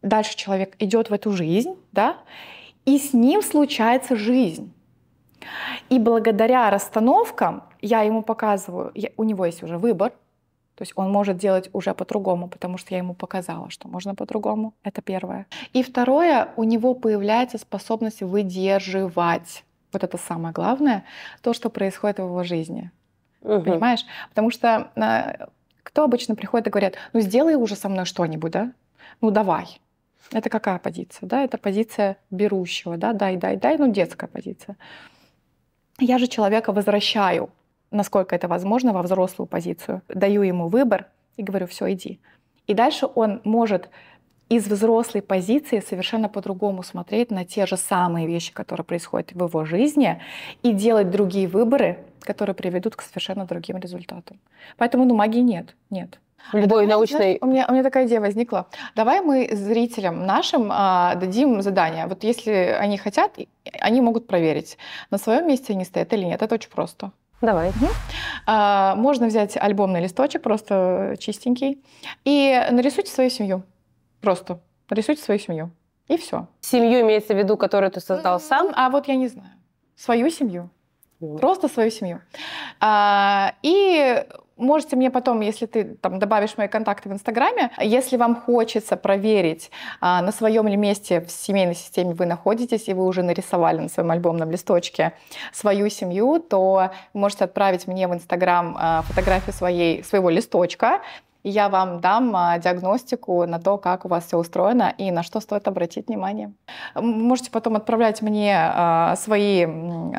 дальше человек идет в эту жизнь, да, и с ним случается жизнь. И благодаря расстановкам я ему показываю, у него есть уже выбор, то есть он может делать уже по-другому, потому что я ему показала, что можно по-другому. Это первое. И второе, у него появляется способность выдерживать. Вот это самое главное, то, что происходит в его жизни. Угу. Понимаешь? Потому что э, кто обычно приходит и говорит, ну сделай уже со мной что-нибудь, да? Ну давай. Это какая позиция? Да, это позиция берущего, да, дай, дай, дай, ну детская позиция. Я же человека возвращаю, насколько это возможно, во взрослую позицию. Даю ему выбор и говорю, все, иди. И дальше он может из взрослой позиции совершенно по-другому смотреть на те же самые вещи, которые происходят в его жизни, и делать другие выборы, которые приведут к совершенно другим результатам. Поэтому, ну, магии нет, нет. Ну, любой Давай, научной... Знаешь, у, меня, у меня такая идея возникла. Давай мы зрителям нашим а, дадим задание. Вот если они хотят, они могут проверить, на своем месте они стоят или нет. Это очень просто. Давай. Угу. А, можно взять альбомный листочек, просто чистенький, и нарисуйте свою семью. Просто нарисуйте свою семью. И все. Семью имеется в виду, которую ты создал сам? А вот я не знаю. Свою семью. Просто свою семью. А, и можете мне потом, если ты там добавишь мои контакты в Инстаграме, если вам хочется проверить, а, на своем ли месте в семейной системе вы находитесь, и вы уже нарисовали на своем альбомном листочке свою семью, то можете отправить мне в Инстаграм а, фотографию своей, своего листочка, я вам дам а, диагностику на то, как у вас все устроено и на что стоит обратить внимание. Можете потом отправлять мне а, свои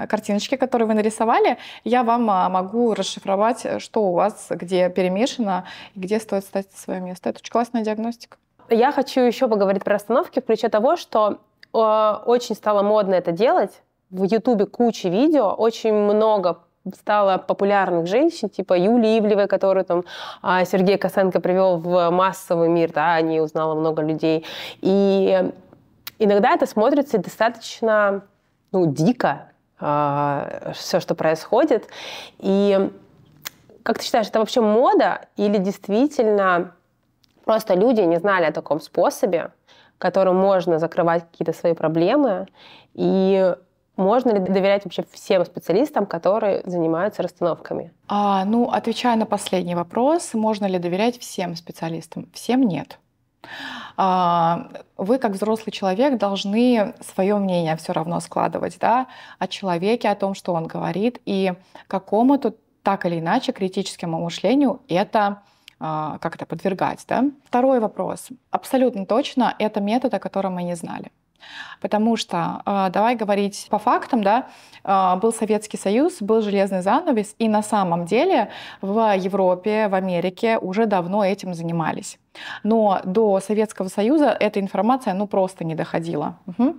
картиночки, которые вы нарисовали, я вам а, могу расшифровать, что у вас где перемешано и где стоит стать свое место. Это очень классная диагностика. Я хочу еще поговорить про остановки включая того, что очень стало модно это делать. В Ютубе куча видео, очень много стало популярных женщин, типа Юлии Ивлевой, которую там а, Сергей Косенко привел в массовый мир, да, о ней узнало много людей. И иногда это смотрится достаточно, ну, дико, а, все, что происходит. И как ты считаешь, это вообще мода или действительно просто люди не знали о таком способе, которым можно закрывать какие-то свои проблемы, и можно ли доверять вообще всем специалистам, которые занимаются расстановками? А, ну, отвечая на последний вопрос, можно ли доверять всем специалистам? Всем нет. А, вы, как взрослый человек, должны свое мнение все равно складывать да, о человеке, о том, что он говорит, и какому-то так или иначе критическому мышлению это а, как это подвергать. Да? Второй вопрос. Абсолютно точно это метод, о котором мы не знали. Потому что, а, давай говорить по фактам, да, а, был Советский Союз, был железный занавес, и на самом деле в Европе, в Америке уже давно этим занимались. Но до Советского Союза эта информация ну, просто не доходила. Угу.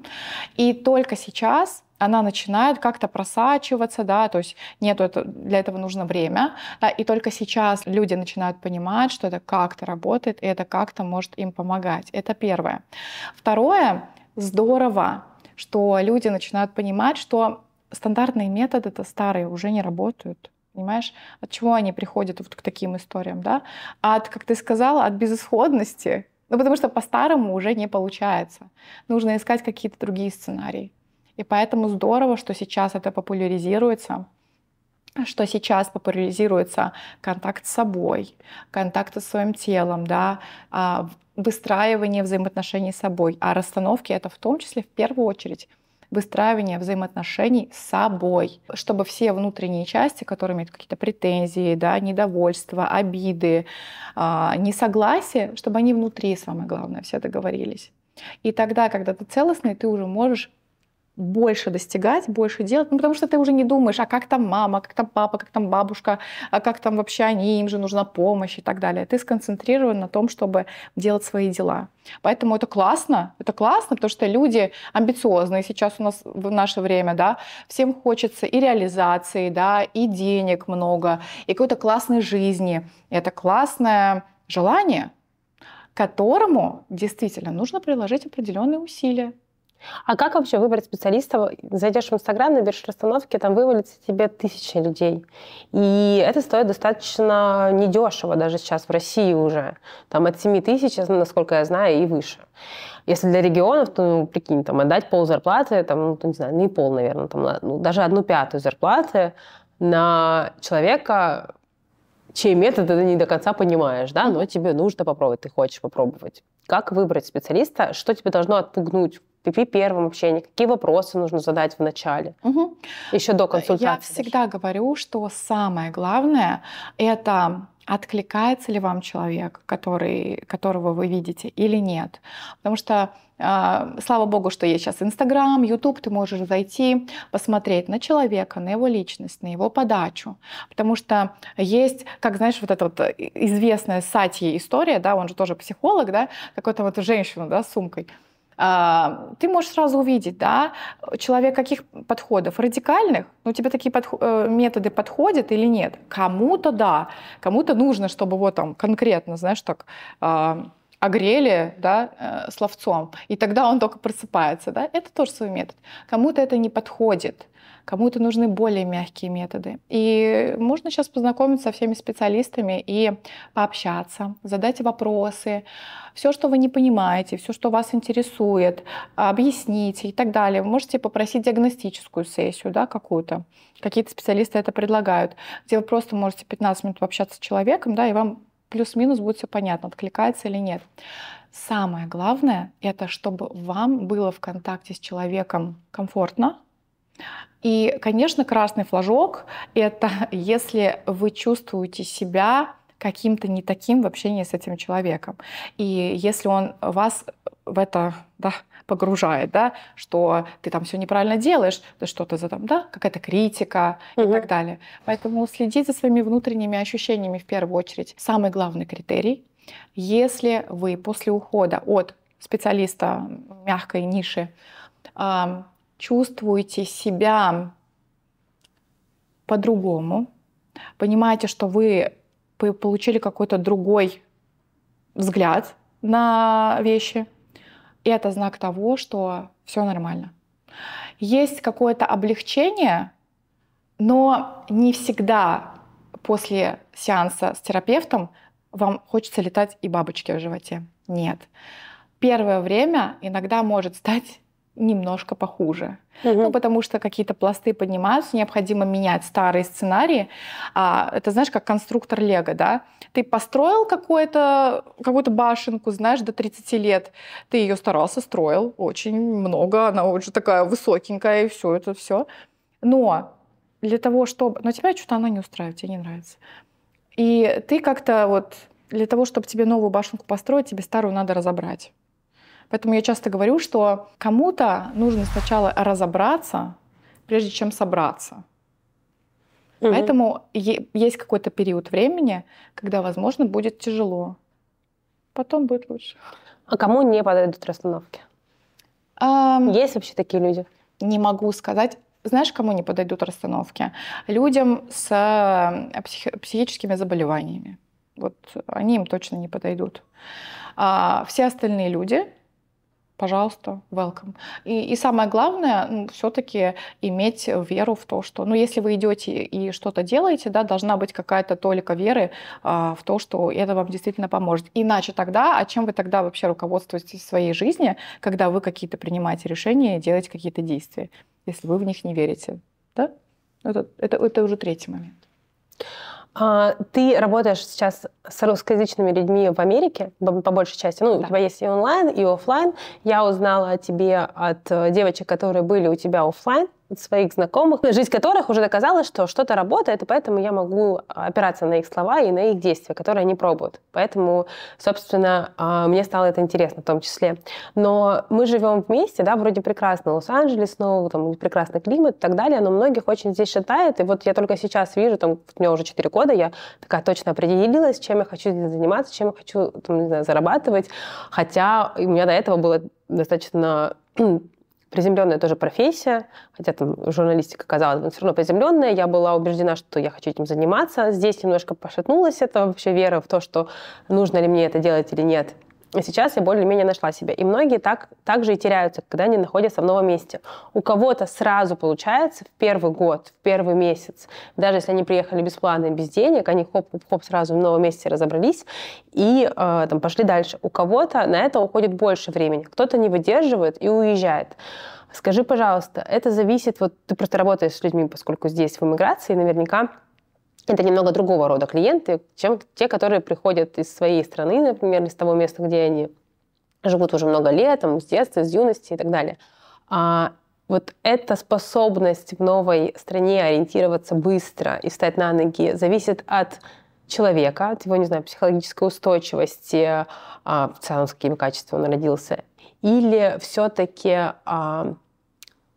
И только сейчас она начинает как-то просачиваться, да, то есть нету это, для этого нужно время, да, и только сейчас люди начинают понимать, что это как-то работает, и это как-то может им помогать. Это первое. Второе, здорово, что люди начинают понимать, что стандартные методы, это старые, уже не работают. Понимаешь, от чего они приходят вот к таким историям, да? От, как ты сказала, от безысходности. Ну, потому что по-старому уже не получается. Нужно искать какие-то другие сценарии. И поэтому здорово, что сейчас это популяризируется, что сейчас популяризируется контакт с собой, контакт со своим телом, да, а, выстраивание взаимоотношений с собой. А расстановки это в том числе в первую очередь выстраивание взаимоотношений с собой, чтобы все внутренние части, которые имеют какие-то претензии, да, недовольство, обиды, э, несогласия, чтобы они внутри, самое главное, все договорились. И тогда, когда ты целостный, ты уже можешь больше достигать, больше делать, ну, потому что ты уже не думаешь, а как там мама, как там папа, как там бабушка, а как там вообще они, им же нужна помощь и так далее. Ты сконцентрирован на том, чтобы делать свои дела. Поэтому это классно, это классно, потому что люди амбициозные сейчас у нас в наше время, да, всем хочется и реализации, да, и денег много, и какой-то классной жизни. И это классное желание, которому действительно нужно приложить определенные усилия. А как вообще выбрать специалиста? Зайдешь в Инстаграм, наберешь расстановки, там вывалится тебе тысячи людей. И это стоит достаточно недешево даже сейчас в России уже. Там от 7 тысяч, насколько я знаю, и выше. Если для регионов, то, ну, прикинь, там, отдать пол зарплаты, там, ну, не знаю, не ну, пол, наверное, там, ну, даже одну пятую зарплаты на человека, чей метод ты не до конца понимаешь, да, но тебе нужно попробовать, ты хочешь попробовать. Как выбрать специалиста, что тебе должно отпугнуть при первом общении, какие вопросы нужно задать в начале, угу. еще до э, консультации. Я всегда говорю, что самое главное это откликается ли вам человек, который, которого вы видите, или нет. Потому что а, Слава богу, что есть сейчас Инстаграм, Ютуб, ты можешь зайти, посмотреть на человека, на его личность, на его подачу. Потому что есть, как знаешь, вот эта вот э, известная Сати история, да, он же тоже психолог, да, какой-то вот женщину, да, с сумкой. А, ты можешь сразу увидеть, да, человек каких подходов, радикальных, ну тебе такие подход, э, методы подходят или нет. Кому-то да, кому-то нужно, чтобы вот там конкретно, знаешь, так а, огрели да, э, словцом, и тогда он только просыпается. Да? Это тоже свой метод. Кому-то это не подходит, кому-то нужны более мягкие методы. И можно сейчас познакомиться со всеми специалистами и пообщаться, задать вопросы, все, что вы не понимаете, все, что вас интересует, объясните и так далее. Вы можете попросить диагностическую сессию да, какую-то. Какие-то специалисты это предлагают, где вы просто можете 15 минут пообщаться с человеком, да, и вам плюс-минус будет все понятно, откликается или нет. Самое главное – это чтобы вам было в контакте с человеком комфортно, и, конечно, красный флажок – это если вы чувствуете себя каким-то не таким в общении с этим человеком. И если он вас в это да, погружает, да, что ты там все неправильно делаешь, ты что-то за там, да, какая-то критика угу. и так далее. Поэтому следить за своими внутренними ощущениями в первую очередь. Самый главный критерий. Если вы после ухода от специалиста мягкой ниши э, чувствуете себя по-другому, понимаете, что вы получили какой-то другой взгляд на вещи, и это знак того, что все нормально. Есть какое-то облегчение, но не всегда после сеанса с терапевтом вам хочется летать и бабочки в животе. Нет. Первое время иногда может стать немножко похуже. Угу. Ну, потому что какие-то пласты поднимаются, необходимо менять старые сценарии. А, это, знаешь, как конструктор Лего, да? Ты построил какую-то какую башенку, знаешь, до 30 лет, ты ее старался, строил очень много, она уже такая высокенькая, и все это все. Но для того, чтобы... Но тебя что-то она не устраивает, тебе не нравится. И ты как-то вот... Для того, чтобы тебе новую башенку построить, тебе старую надо разобрать. Поэтому я часто говорю, что кому-то нужно сначала разобраться, прежде чем собраться. Угу. Поэтому есть какой-то период времени, когда, возможно, будет тяжело. Потом будет лучше. А кому не подойдут расстановки? Эм, есть вообще такие люди? Не могу сказать. Знаешь, кому не подойдут расстановки? Людям с э, психи- психическими заболеваниями. Вот они им точно не подойдут. А все остальные люди, пожалуйста, welcome. И, и самое главное, все-таки иметь веру в то, что, ну, если вы идете и что-то делаете, да, должна быть какая-то толика веры а, в то, что это вам действительно поможет. Иначе тогда, а чем вы тогда вообще руководствуетесь в своей жизни, когда вы какие-то принимаете решения, делаете какие-то действия, если вы в них не верите, да? Это, это, это уже третий момент. А, ты работаешь сейчас с русскоязычными людьми в Америке, по, по большей части. Ну, да. у тебя есть и онлайн, и офлайн. Я узнала о тебе от э, девочек, которые были у тебя офлайн своих знакомых, жизнь которых уже доказала, что что-то работает, и поэтому я могу опираться на их слова и на их действия, которые они пробуют. Поэтому, собственно, а, мне стало это интересно в том числе. Но мы живем вместе, да, вроде прекрасно, Лос-Анджелес, ну, там, прекрасный климат и так далее, но многих очень здесь шатает, и вот я только сейчас вижу, там, у меня уже 4 года, я такая точно определилась, чем я хочу здесь заниматься, чем я хочу, там, не знаю, зарабатывать, хотя у меня до этого было достаточно приземленная тоже профессия, хотя там журналистика казалась, но все равно приземленная. Я была убеждена, что я хочу этим заниматься. Здесь немножко пошатнулась эта вообще вера в то, что нужно ли мне это делать или нет. И сейчас я более-менее нашла себя. И многие так, так же и теряются, когда они находятся в новом месте. У кого-то сразу получается в первый год, в первый месяц, даже если они приехали без плана и без денег, они хоп хоп сразу в новом месте разобрались и э, там пошли дальше. У кого-то на это уходит больше времени, кто-то не выдерживает и уезжает. Скажи, пожалуйста, это зависит, вот ты просто работаешь с людьми, поскольку здесь в иммиграции, наверняка это немного другого рода клиенты, чем те, которые приходят из своей страны, например, из того места, где они живут уже много лет, там, с детства, с юности и так далее. А вот эта способность в новой стране ориентироваться быстро и встать на ноги зависит от человека, от его, не знаю, психологической устойчивости, а, в целом, с какими качествами он родился, или все-таки а,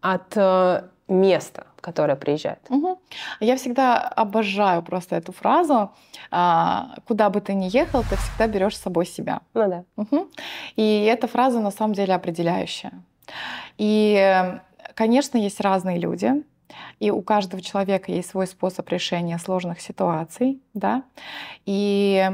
от э, места, которые приезжают. Угу. Я всегда обожаю просто эту фразу. А, Куда бы ты ни ехал, ты всегда берешь с собой себя. Ну да. Угу. И эта фраза на самом деле определяющая. И, конечно, есть разные люди. И у каждого человека есть свой способ решения сложных ситуаций, да. И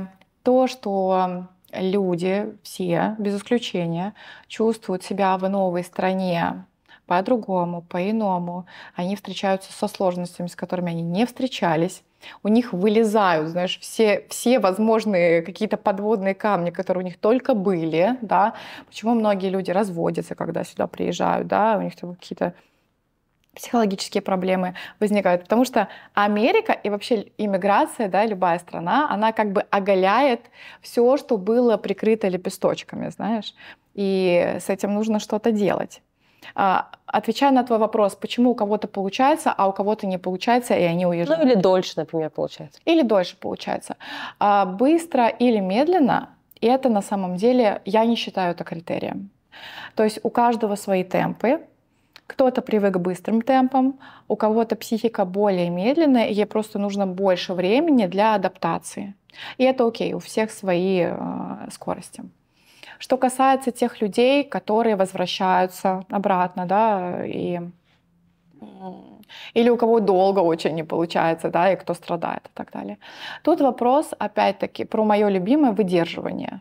то, что люди все, без исключения, чувствуют себя в новой стране по-другому, по-иному. Они встречаются со сложностями, с которыми они не встречались. У них вылезают, знаешь, все, все возможные какие-то подводные камни, которые у них только были, да. Почему многие люди разводятся, когда сюда приезжают, да, у них там какие-то психологические проблемы возникают. Потому что Америка и вообще иммиграция, да, любая страна, она как бы оголяет все, что было прикрыто лепесточками, знаешь. И с этим нужно что-то делать. А, отвечая на твой вопрос, почему у кого-то получается, а у кого-то не получается, и они уезжают. Ну или дольше, например, получается. Или дольше получается. А, быстро или медленно, и это на самом деле, я не считаю это критерием. То есть у каждого свои темпы, кто-то привык к быстрым темпам, у кого-то психика более медленная, ей просто нужно больше времени для адаптации. И это окей, у всех свои э, скорости. Что касается тех людей, которые возвращаются обратно, да, и или у кого долго очень не получается, да, и кто страдает и так далее. Тут вопрос, опять-таки, про мое любимое выдерживание.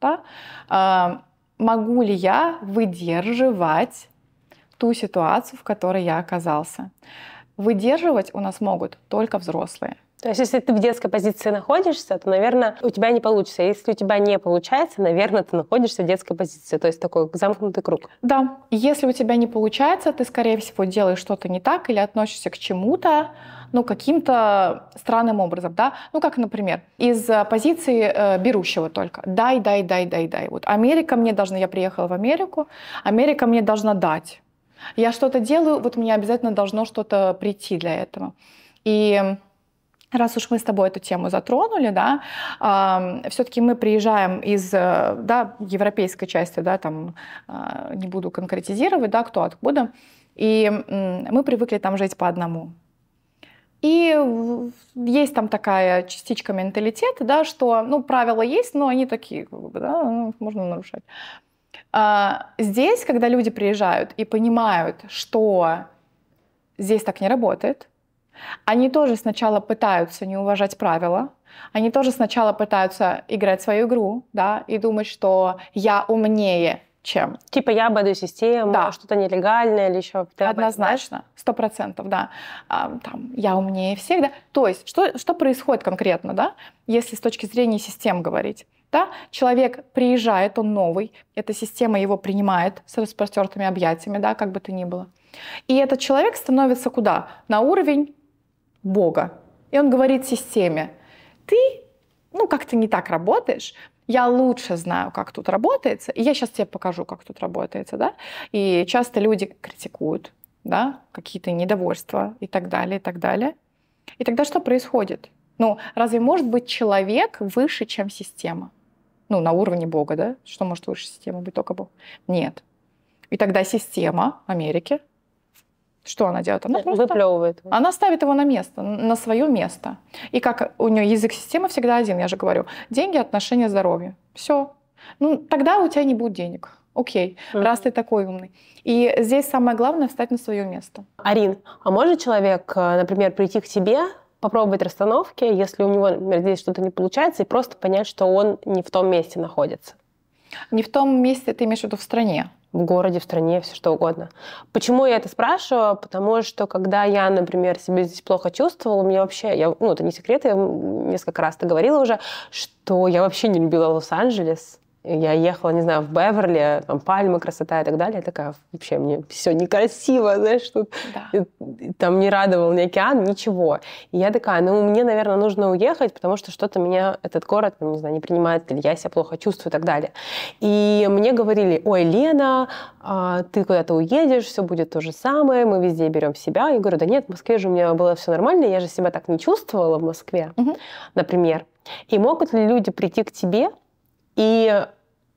Да? А, могу ли я выдерживать ту ситуацию, в которой я оказался? Выдерживать у нас могут только взрослые – то есть, если ты в детской позиции находишься, то, наверное, у тебя не получится. Если у тебя не получается, наверное, ты находишься в детской позиции. То есть такой замкнутый круг. Да. Если у тебя не получается, ты, скорее всего, делаешь что-то не так или относишься к чему-то, ну, каким-то странным образом, да? Ну, как, например, из э, позиции э, берущего только. Дай, дай, дай, дай, дай. Вот Америка мне должна... Я приехала в Америку. Америка мне должна дать. Я что-то делаю, вот мне обязательно должно что-то прийти для этого. И раз уж мы с тобой эту тему затронули, да, э, все-таки мы приезжаем из э, да, европейской части, да, там э, не буду конкретизировать, да, кто откуда, и э, мы привыкли там жить по одному. И есть там такая частичка менталитета, да, что, ну, правила есть, но они такие, да, ну, можно нарушать. А здесь, когда люди приезжают и понимают, что здесь так не работает, они тоже сначала пытаются не уважать правила, они тоже сначала пытаются играть свою игру, да, и думать, что я умнее, чем. Типа я обойду систему, да. что-то нелегальное или еще. Ты Однозначно, сто процентов, да. А, там, я умнее всех, да. То есть, что, что происходит конкретно, да, если с точки зрения систем говорить? Да? Человек приезжает, он новый, эта система его принимает с распростертыми объятиями, да, как бы то ни было. И этот человек становится куда? На уровень Бога. И он говорит системе, ты, ну, как-то не так работаешь, я лучше знаю, как тут работается, и я сейчас тебе покажу, как тут работается, да. И часто люди критикуют, да, какие-то недовольства и так далее, и так далее. И тогда что происходит? Ну, разве может быть человек выше, чем система? Ну, на уровне Бога, да? Что может выше системы быть только Бог? Нет. И тогда система Америки что она делает? Она э, просто... Выплевывает. Она ставит его на место, на свое место. И как у нее язык системы всегда один, я же говорю. Деньги, отношения, здоровье. Все. Ну, тогда у тебя не будет денег. Окей, mm-hmm. раз ты такой умный. И здесь самое главное встать на свое место. Арин, а может человек, э, например, прийти к тебе, попробовать расстановки, если у него, например, здесь что-то не получается, и просто понять, что он не в том месте находится? Не в том месте, ты имеешь в виду в стране в городе, в стране, все что угодно. Почему я это спрашиваю? Потому что когда я, например, себя здесь плохо чувствовала, у меня вообще, я, ну это не секрет, я несколько раз это говорила уже, что я вообще не любила Лос-Анджелес. Я ехала, не знаю, в Беверли, там пальмы, красота и так далее. Я такая, вообще, мне все некрасиво, знаешь, тут да. там не радовал ни океан, ничего. И я такая, ну, мне, наверное, нужно уехать, потому что что-то меня этот город, ну, не знаю, не принимает, или я себя плохо чувствую и так далее. И мне говорили, ой, Лена, а, ты куда-то уедешь, все будет то же самое, мы везде берем себя. Я говорю, да нет, в Москве же у меня было все нормально, я же себя так не чувствовала в Москве, угу. например. И могут ли люди прийти к тебе и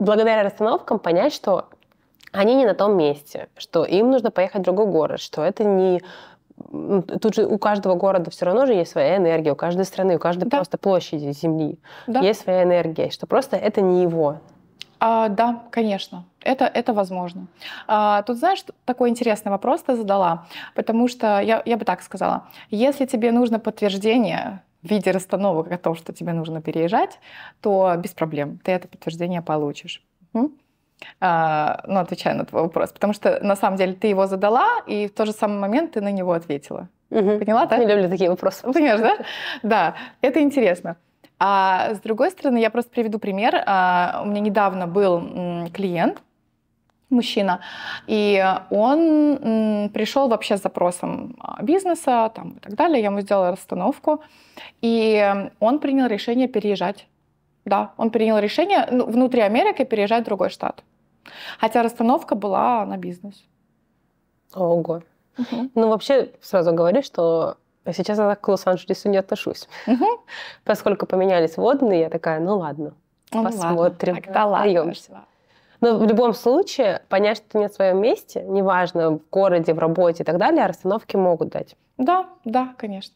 благодаря расстановкам понять, что они не на том месте, что им нужно поехать в другой город, что это не тут же у каждого города все равно же есть своя энергия, у каждой страны, у каждой да. просто площади земли да. есть своя энергия, что просто это не его. А, да, конечно, это, это возможно. А, тут знаешь, такой интересный вопрос ты задала, потому что я, я бы так сказала, если тебе нужно подтверждение в виде расстановок о том, что тебе нужно переезжать, то без проблем ты это подтверждение получишь. А, ну, отвечаю на твой вопрос. Потому что, на самом деле, ты его задала, и в тот же самый момент ты на него ответила. Угу. Поняла, да? Я люблю такие вопросы. Ну, понимаешь, да? Да, это интересно. А с другой стороны, я просто приведу пример. А, у меня недавно был клиент, мужчина, и он пришел вообще с запросом а, бизнеса там, и так далее, я ему сделала расстановку, и он принял решение переезжать. Да, он принял решение ну, внутри Америки переезжать в другой штат. Хотя расстановка была на бизнес. Ого. Угу. Ну, вообще, сразу говорю, что сейчас я к Лос-Анджелесу не отношусь. Угу. Поскольку поменялись водные, я такая, ну ладно, ну, посмотрим, ладно, тогда ладно. Даемся. Но ну, в любом случае, понять, что ты не в своем месте, неважно, в городе, в работе и так далее, расстановки могут дать. Да, да, конечно.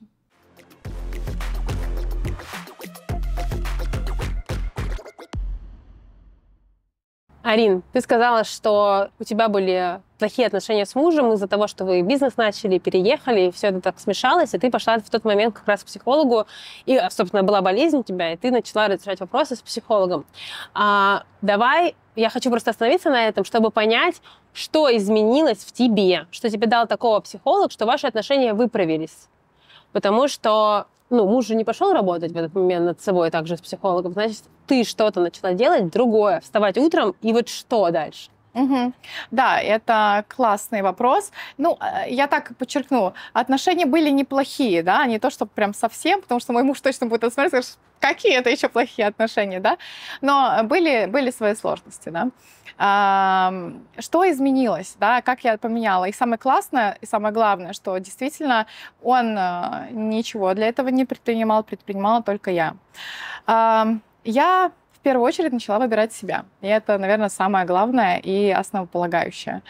Арин, ты сказала, что у тебя были плохие отношения с мужем из-за того, что вы бизнес начали, переехали, и все это так смешалось, и ты пошла в тот момент как раз к психологу, и, собственно, была болезнь у тебя, и ты начала разрешать вопросы с психологом. А, давай я хочу просто остановиться на этом, чтобы понять, что изменилось в тебе, что тебе дал такого психолог, что ваши отношения выправились. Потому что ну, муж же не пошел работать в этот момент над собой а также с психологом, значит, ты что-то начала делать другое, вставать утром, и вот что дальше? Угу. Да, это классный вопрос. Ну, э, я так подчеркну, отношения были неплохие, да, не то, что прям совсем, потому что мой муж точно будет смотреть, какие это еще плохие отношения, да, но были, были свои сложности, да. А, что изменилось, да, как я поменяла? И самое классное, и самое главное, что действительно он э, ничего для этого не предпринимал, предпринимала только я. А, я первую очередь начала выбирать себя. И это, наверное, самое главное и основополагающее.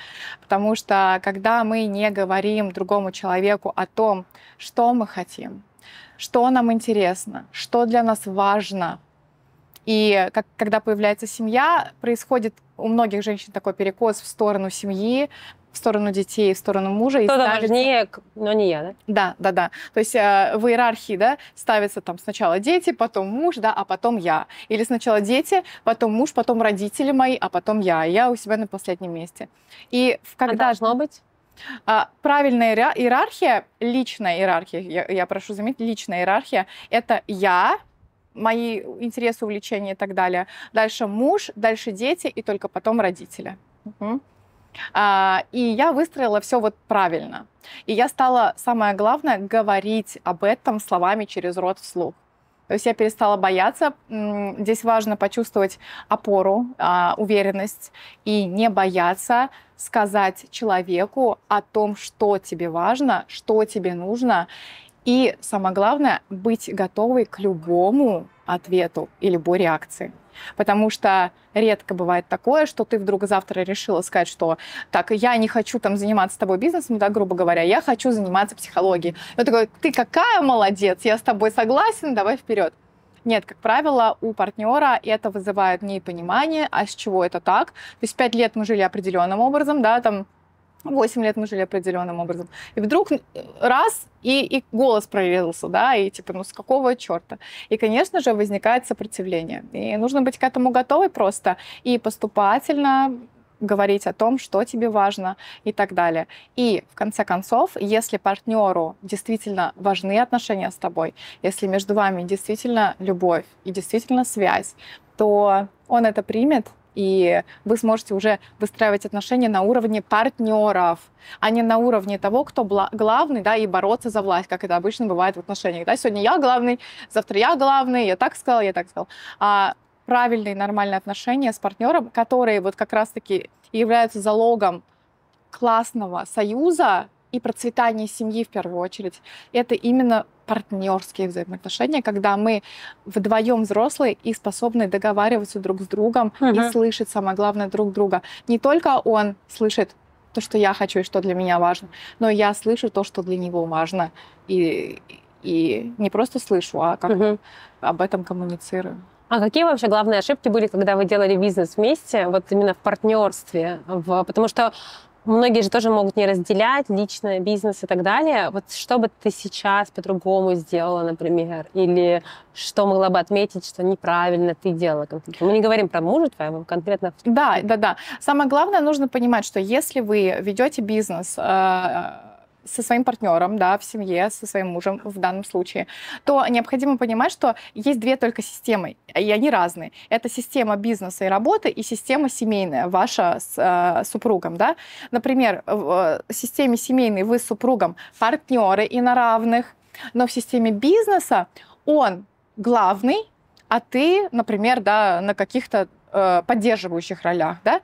Потому что когда мы не говорим другому человеку о том, что мы хотим, что нам интересно, что для нас важно, и как, когда появляется семья, происходит у многих женщин такой перекос в сторону семьи, в сторону детей, в сторону мужа. Кто-то ставится... важнее, но не я, да? Да, да, да. То есть э, в иерархии, да, ставятся там сначала дети, потом муж, да, а потом я. Или сначала дети, потом муж, потом родители мои, а потом я. Я у себя на последнем месте. И а когда... А должно быть? А, правильная иерархия, личная иерархия, я, я прошу заметить, личная иерархия, это я, мои интересы, увлечения и так далее. Дальше муж, дальше дети и только потом родители. Угу. А, и я выстроила все вот правильно. И я стала, самое главное, говорить об этом словами через рот вслух. То есть я перестала бояться. Здесь важно почувствовать опору, а, уверенность и не бояться сказать человеку о том, что тебе важно, что тебе нужно. И самое главное, быть готовой к любому ответу и любой реакции. Потому что редко бывает такое, что ты вдруг завтра решила сказать, что так, я не хочу там заниматься с тобой бизнесом, да, грубо говоря, я хочу заниматься психологией. Я такой, ты какая молодец, я с тобой согласен, давай вперед. Нет, как правило, у партнера это вызывает непонимание, а с чего это так? То есть пять лет мы жили определенным образом, да, там 8 лет мы жили определенным образом. И вдруг раз, и, и голос прорезался, да, и типа, ну с какого черта? И, конечно же, возникает сопротивление. И нужно быть к этому готовой просто и поступательно говорить о том, что тебе важно и так далее. И в конце концов, если партнеру действительно важны отношения с тобой, если между вами действительно любовь и действительно связь, то он это примет, и вы сможете уже выстраивать отношения на уровне партнеров, а не на уровне того, кто главный, да, и бороться за власть, как это обычно бывает в отношениях. Да? Сегодня я главный, завтра я главный, я так сказал, я так сказал. А правильные нормальные отношения с партнером, которые вот как раз-таки являются залогом классного союза, и процветание семьи в первую очередь, это именно партнерские взаимоотношения, когда мы вдвоем взрослые и способны договариваться друг с другом угу. и слышать, самое главное, друг друга. Не только он слышит то, что я хочу и что для меня важно, но я слышу то, что для него важно. И, и не просто слышу, а как угу. об этом коммуницирую. А какие вообще главные ошибки были, когда вы делали бизнес вместе, вот именно в партнерстве? В... Потому что Многие же тоже могут не разделять личное, бизнес и так далее. Вот что бы ты сейчас по-другому сделала, например, или что могла бы отметить, что неправильно ты делала конкретно? Мы не говорим про мужа твоего, а конкретно. Да, да, да. Самое главное, нужно понимать, что если вы ведете бизнес, э, со своим партнером, да, в семье, со своим мужем в данном случае, то необходимо понимать, что есть две только системы, и они разные. Это система бизнеса и работы и система семейная, ваша с э, супругом, да. Например, в э, системе семейной вы с супругом партнеры и на равных, но в системе бизнеса он главный, а ты, например, да, на каких-то э, поддерживающих ролях, да.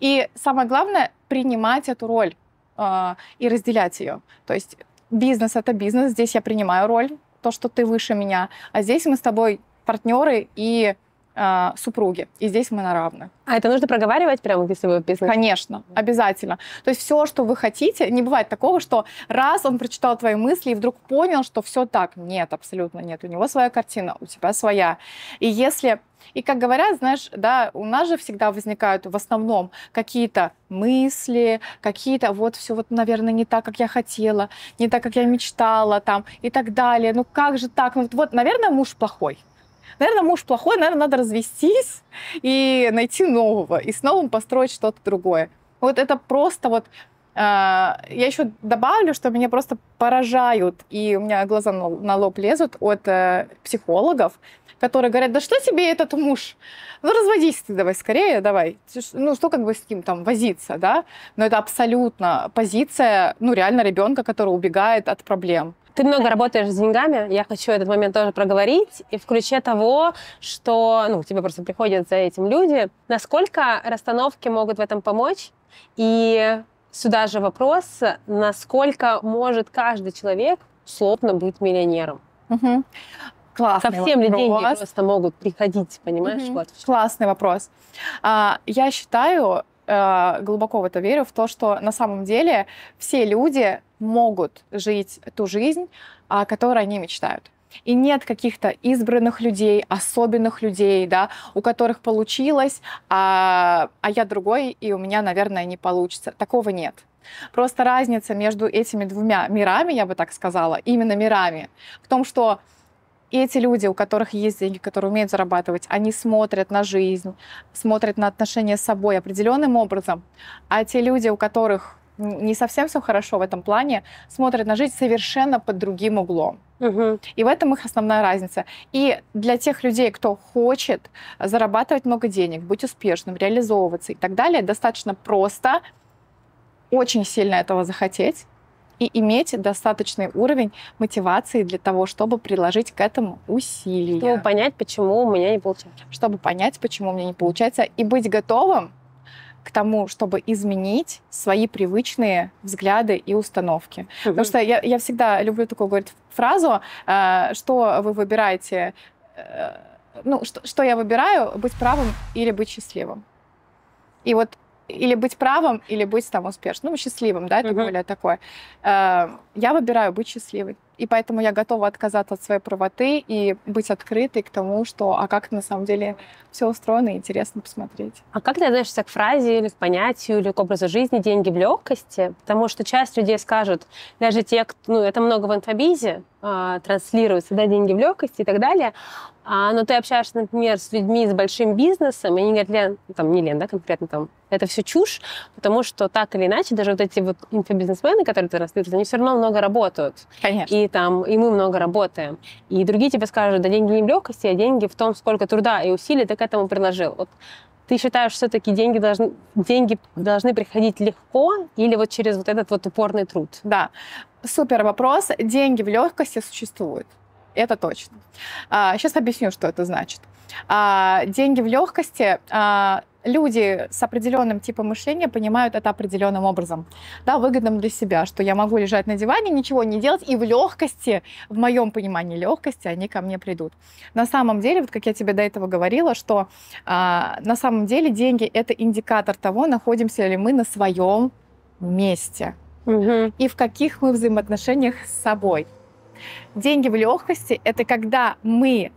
И самое главное принимать эту роль э, и разделять ее. То есть бизнес это бизнес, здесь я принимаю роль, то, что ты выше меня, а здесь мы с тобой партнеры и э, супруги. И здесь мы на равных. А это нужно проговаривать прямо, если вы бизнес? Конечно, обязательно. То есть все, что вы хотите, не бывает такого, что раз он прочитал твои мысли и вдруг понял, что все так. Нет, абсолютно нет. У него своя картина, у тебя своя. И если и, как говорят, знаешь, да, у нас же всегда возникают в основном какие-то мысли, какие-то вот все вот, наверное, не так, как я хотела, не так, как я мечтала там и так далее. Ну как же так? Ну, вот, наверное, муж плохой. Наверное, муж плохой, наверное, надо развестись и найти нового, и с новым построить что-то другое. Вот это просто вот а, я еще добавлю, что меня просто поражают, и у меня глаза на лоб лезут от э, психологов, которые говорят, да что тебе этот муж? Ну, разводись ты давай скорее, давай. Ну, что как бы с ним там возиться, да? Но это абсолютно позиция, ну, реально ребенка, который убегает от проблем. Ты много работаешь с деньгами, я хочу этот момент тоже проговорить, и в ключе того, что ну, тебе просто приходят за этим люди, насколько расстановки могут в этом помочь, и сюда же вопрос, насколько может каждый человек условно быть миллионером. Угу. Классный Совсем вопрос. ли деньги просто могут приходить, понимаешь? Угу. Вот Классный вопрос. А, я считаю, Э, глубоко в это верю, в то, что на самом деле все люди могут жить ту жизнь, о которой они мечтают. И нет каких-то избранных людей, особенных людей, да, у которых получилось, а, а я другой, и у меня, наверное, не получится. Такого нет. Просто разница между этими двумя мирами, я бы так сказала, именно мирами, в том, что и эти люди, у которых есть деньги, которые умеют зарабатывать, они смотрят на жизнь, смотрят на отношения с собой определенным образом. А те люди, у которых не совсем все хорошо в этом плане, смотрят на жизнь совершенно под другим углом. Угу. И в этом их основная разница. И для тех людей, кто хочет зарабатывать много денег, быть успешным, реализовываться и так далее, достаточно просто очень сильно этого захотеть и иметь достаточный уровень мотивации для того, чтобы приложить к этому усилия. Чтобы понять, почему у меня не получается. Чтобы понять, почему у меня не получается, и быть готовым к тому, чтобы изменить свои привычные взгляды и установки. Mm Потому что я, я всегда люблю такую говорить фразу, э, что вы выбираете, э, ну, что, что я выбираю, быть правым или быть счастливым. И вот или быть правым, или быть там успешным, ну, счастливым, да, это угу. более такое. Э, я выбираю быть счастливой. И поэтому я готова отказаться от своей правоты и быть открытой к тому, что а как на самом деле все устроено и интересно посмотреть. А как ты относишься к фразе или к понятию или к образу жизни «деньги в легкости»? Потому что часть людей скажут, даже те, кто, ну, это много в инфобизе, э, а, транслируется, да, деньги в легкости и так далее. А, но ты общаешься, например, с людьми с большим бизнесом, и они говорят, Лен, ну, там, не Лен, да, конкретно там, это все чушь, потому что так или иначе, даже вот эти вот инфобизнесмены, которые транслируются, они все равно много работают. Конечно. И и там, и мы много работаем. И другие тебе скажут, да деньги не в легкости, а деньги в том, сколько труда и усилий ты к этому приложил. Вот ты считаешь, все-таки деньги должны, деньги должны приходить легко или вот через вот этот вот упорный труд? Да, супер вопрос. Деньги в легкости существуют. Это точно. А, сейчас объясню, что это значит. А, деньги в легкости а, люди с определенным типом мышления понимают это определенным образом, да, выгодным для себя, что я могу лежать на диване, ничего не делать, и в легкости, в моем понимании легкости, они ко мне придут. На самом деле, вот как я тебе до этого говорила, что а, на самом деле деньги это индикатор того, находимся ли мы на своем месте угу. и в каких мы взаимоотношениях с собой. Деньги в легкости – это когда мы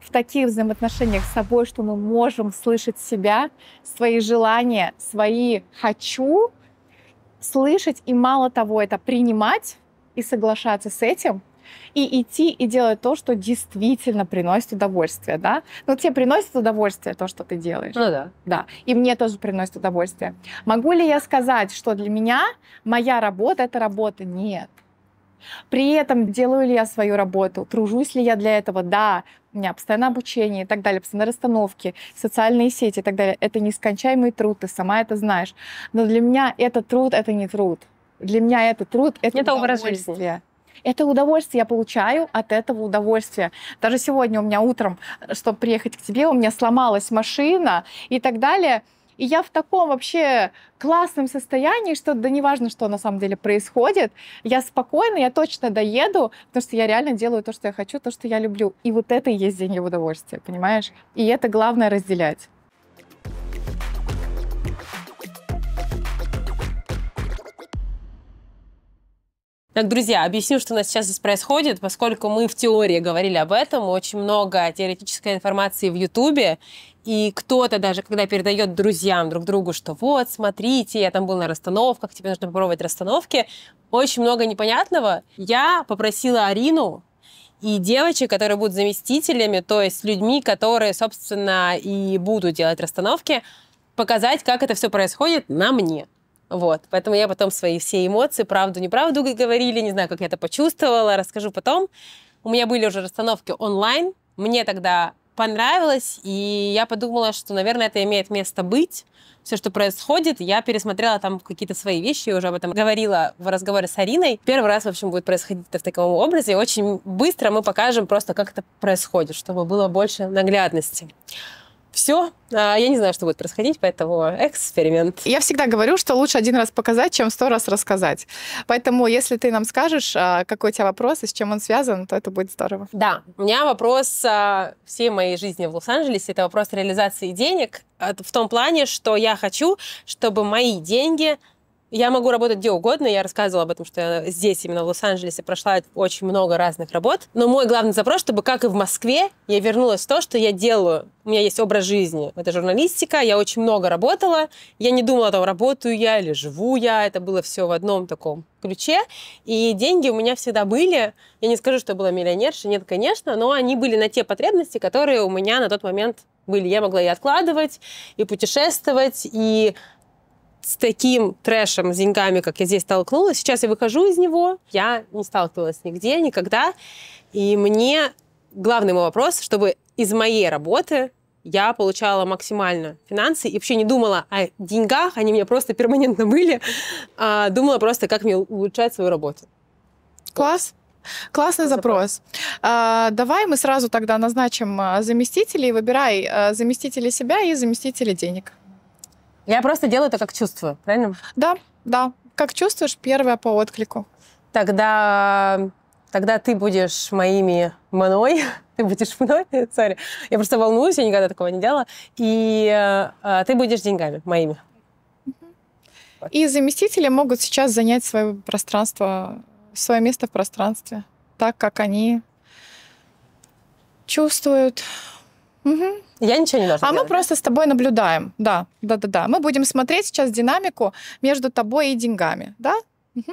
в таких взаимоотношениях с собой, что мы можем слышать себя, свои желания, свои «хочу», слышать и, мало того, это принимать и соглашаться с этим, и идти и делать то, что действительно приносит удовольствие, да? Ну, тебе приносит удовольствие то, что ты делаешь. Ну да. Да, и мне тоже приносит удовольствие. Могу ли я сказать, что для меня моя работа — это работа? Нет. При этом делаю ли я свою работу, тружусь ли я для этого, да, у меня постоянное обучение и так далее, постоянные расстановки, социальные сети и так далее. Это нескончаемый труд, ты сама это знаешь. Но для меня это труд, это не труд. Для меня это труд, это, это удовольствие. это удовольствие я получаю от этого удовольствия. Даже сегодня у меня утром, чтобы приехать к тебе, у меня сломалась машина и так далее. И я в таком вообще классном состоянии, что да неважно, что на самом деле происходит, я спокойна, я точно доеду, потому что я реально делаю то, что я хочу, то, что я люблю. И вот это и есть деньги в удовольствие, понимаешь? И это главное разделять. Так, друзья, объясню, что у нас сейчас здесь происходит, поскольку мы в теории говорили об этом, очень много теоретической информации в Ютубе, и кто-то даже, когда передает друзьям друг другу, что вот, смотрите, я там был на расстановках, тебе нужно попробовать расстановки, очень много непонятного. Я попросила Арину и девочек, которые будут заместителями, то есть людьми, которые, собственно, и будут делать расстановки, показать, как это все происходит на мне. Вот, поэтому я потом свои все эмоции, правду, неправду говорили, не знаю, как я это почувствовала, расскажу потом. У меня были уже расстановки онлайн, мне тогда понравилось, и я подумала, что, наверное, это имеет место быть. Все, что происходит, я пересмотрела там какие-то свои вещи, я уже об этом говорила в разговоре с Ариной. Первый раз, в общем, будет происходить это в таком образе. Очень быстро мы покажем просто, как это происходит, чтобы было больше наглядности все. А, я не знаю, что будет происходить, поэтому эксперимент. Я всегда говорю, что лучше один раз показать, чем сто раз рассказать. Поэтому, если ты нам скажешь, а, какой у тебя вопрос и с чем он связан, то это будет здорово. Да, у меня вопрос а, всей моей жизни в Лос-Анджелесе. Это вопрос реализации денег в том плане, что я хочу, чтобы мои деньги я могу работать где угодно. Я рассказывала об этом, что я здесь, именно в Лос-Анджелесе, прошла очень много разных работ. Но мой главный запрос, чтобы, как и в Москве, я вернулась в то, что я делаю. У меня есть образ жизни. Это журналистика. Я очень много работала. Я не думала, там, работаю я или живу я. Это было все в одном таком ключе. И деньги у меня всегда были. Я не скажу, что я была миллионерша. Нет, конечно. Но они были на те потребности, которые у меня на тот момент были. Я могла и откладывать, и путешествовать, и с таким трэшем, с деньгами, как я здесь столкнулась. Сейчас я выхожу из него, я не сталкивалась нигде, никогда. И мне главный мой вопрос, чтобы из моей работы я получала максимально финансы и вообще не думала о деньгах, они меня просто перманентно были, а думала просто, как мне улучшать свою работу. Класс. Классный запрос. А, давай мы сразу тогда назначим а, заместителей. Выбирай а, заместителей себя и заместителей денег. Я просто делаю это как чувствую, правильно? Да, да. Как чувствуешь, первое по отклику. Тогда, тогда ты будешь моими мной, ты будешь мной, сори. Я просто волнуюсь, я никогда такого не делала. И э, ты будешь деньгами моими. И заместители могут сейчас занять свое пространство, свое место в пространстве, так как они чувствуют. Угу. Я ничего не должна. А делать. мы просто с тобой наблюдаем. Да, да, да, да. Мы будем смотреть сейчас динамику между тобой и деньгами, да?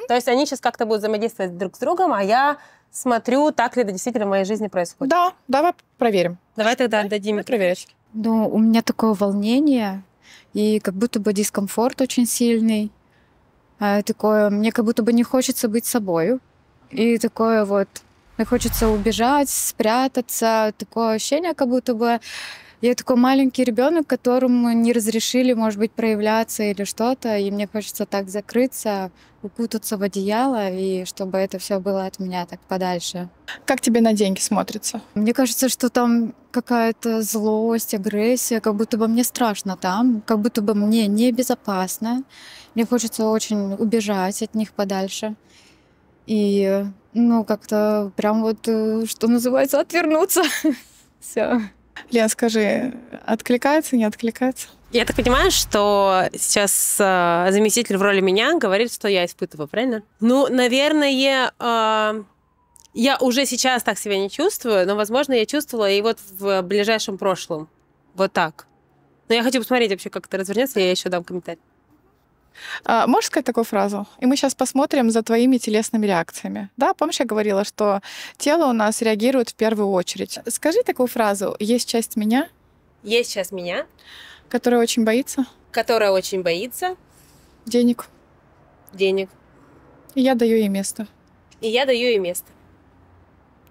То есть они сейчас как-то будут взаимодействовать друг с другом, а я смотрю, так ли это действительно в моей жизни происходит. Да, давай проверим. Давай тогда дадим проверочки. Ну, у меня такое волнение и как будто бы дискомфорт очень сильный. А, такое, мне как будто бы не хочется быть собой. И такое вот, мне хочется убежать, спрятаться. Такое ощущение, как будто бы я такой маленький ребенок, которому не разрешили, может быть, проявляться или что-то, и мне хочется так закрыться, укутаться в одеяло, и чтобы это все было от меня так подальше. Как тебе на деньги смотрится? Мне кажется, что там какая-то злость, агрессия, как будто бы мне страшно там, как будто бы мне небезопасно. Мне хочется очень убежать от них подальше. И, ну, как-то прям вот, э, что называется, отвернуться. Все. Лен, скажи, откликается, не откликается? Я так понимаю, что сейчас э, заместитель в роли меня говорит, что я испытываю, правильно? Ну, наверное, э, я уже сейчас так себя не чувствую, но, возможно, я чувствовала и вот в ближайшем прошлом. Вот так. Но я хочу посмотреть вообще, как это развернется, я еще дам комментарий. А, можешь сказать такую фразу? И мы сейчас посмотрим за твоими телесными реакциями. Да, помнишь, я говорила, что тело у нас реагирует в первую очередь. Скажи такую фразу. Есть часть меня? Есть часть меня. Которая очень боится? Которая очень боится. Денег? Денег. И я даю ей место. И я даю ей место.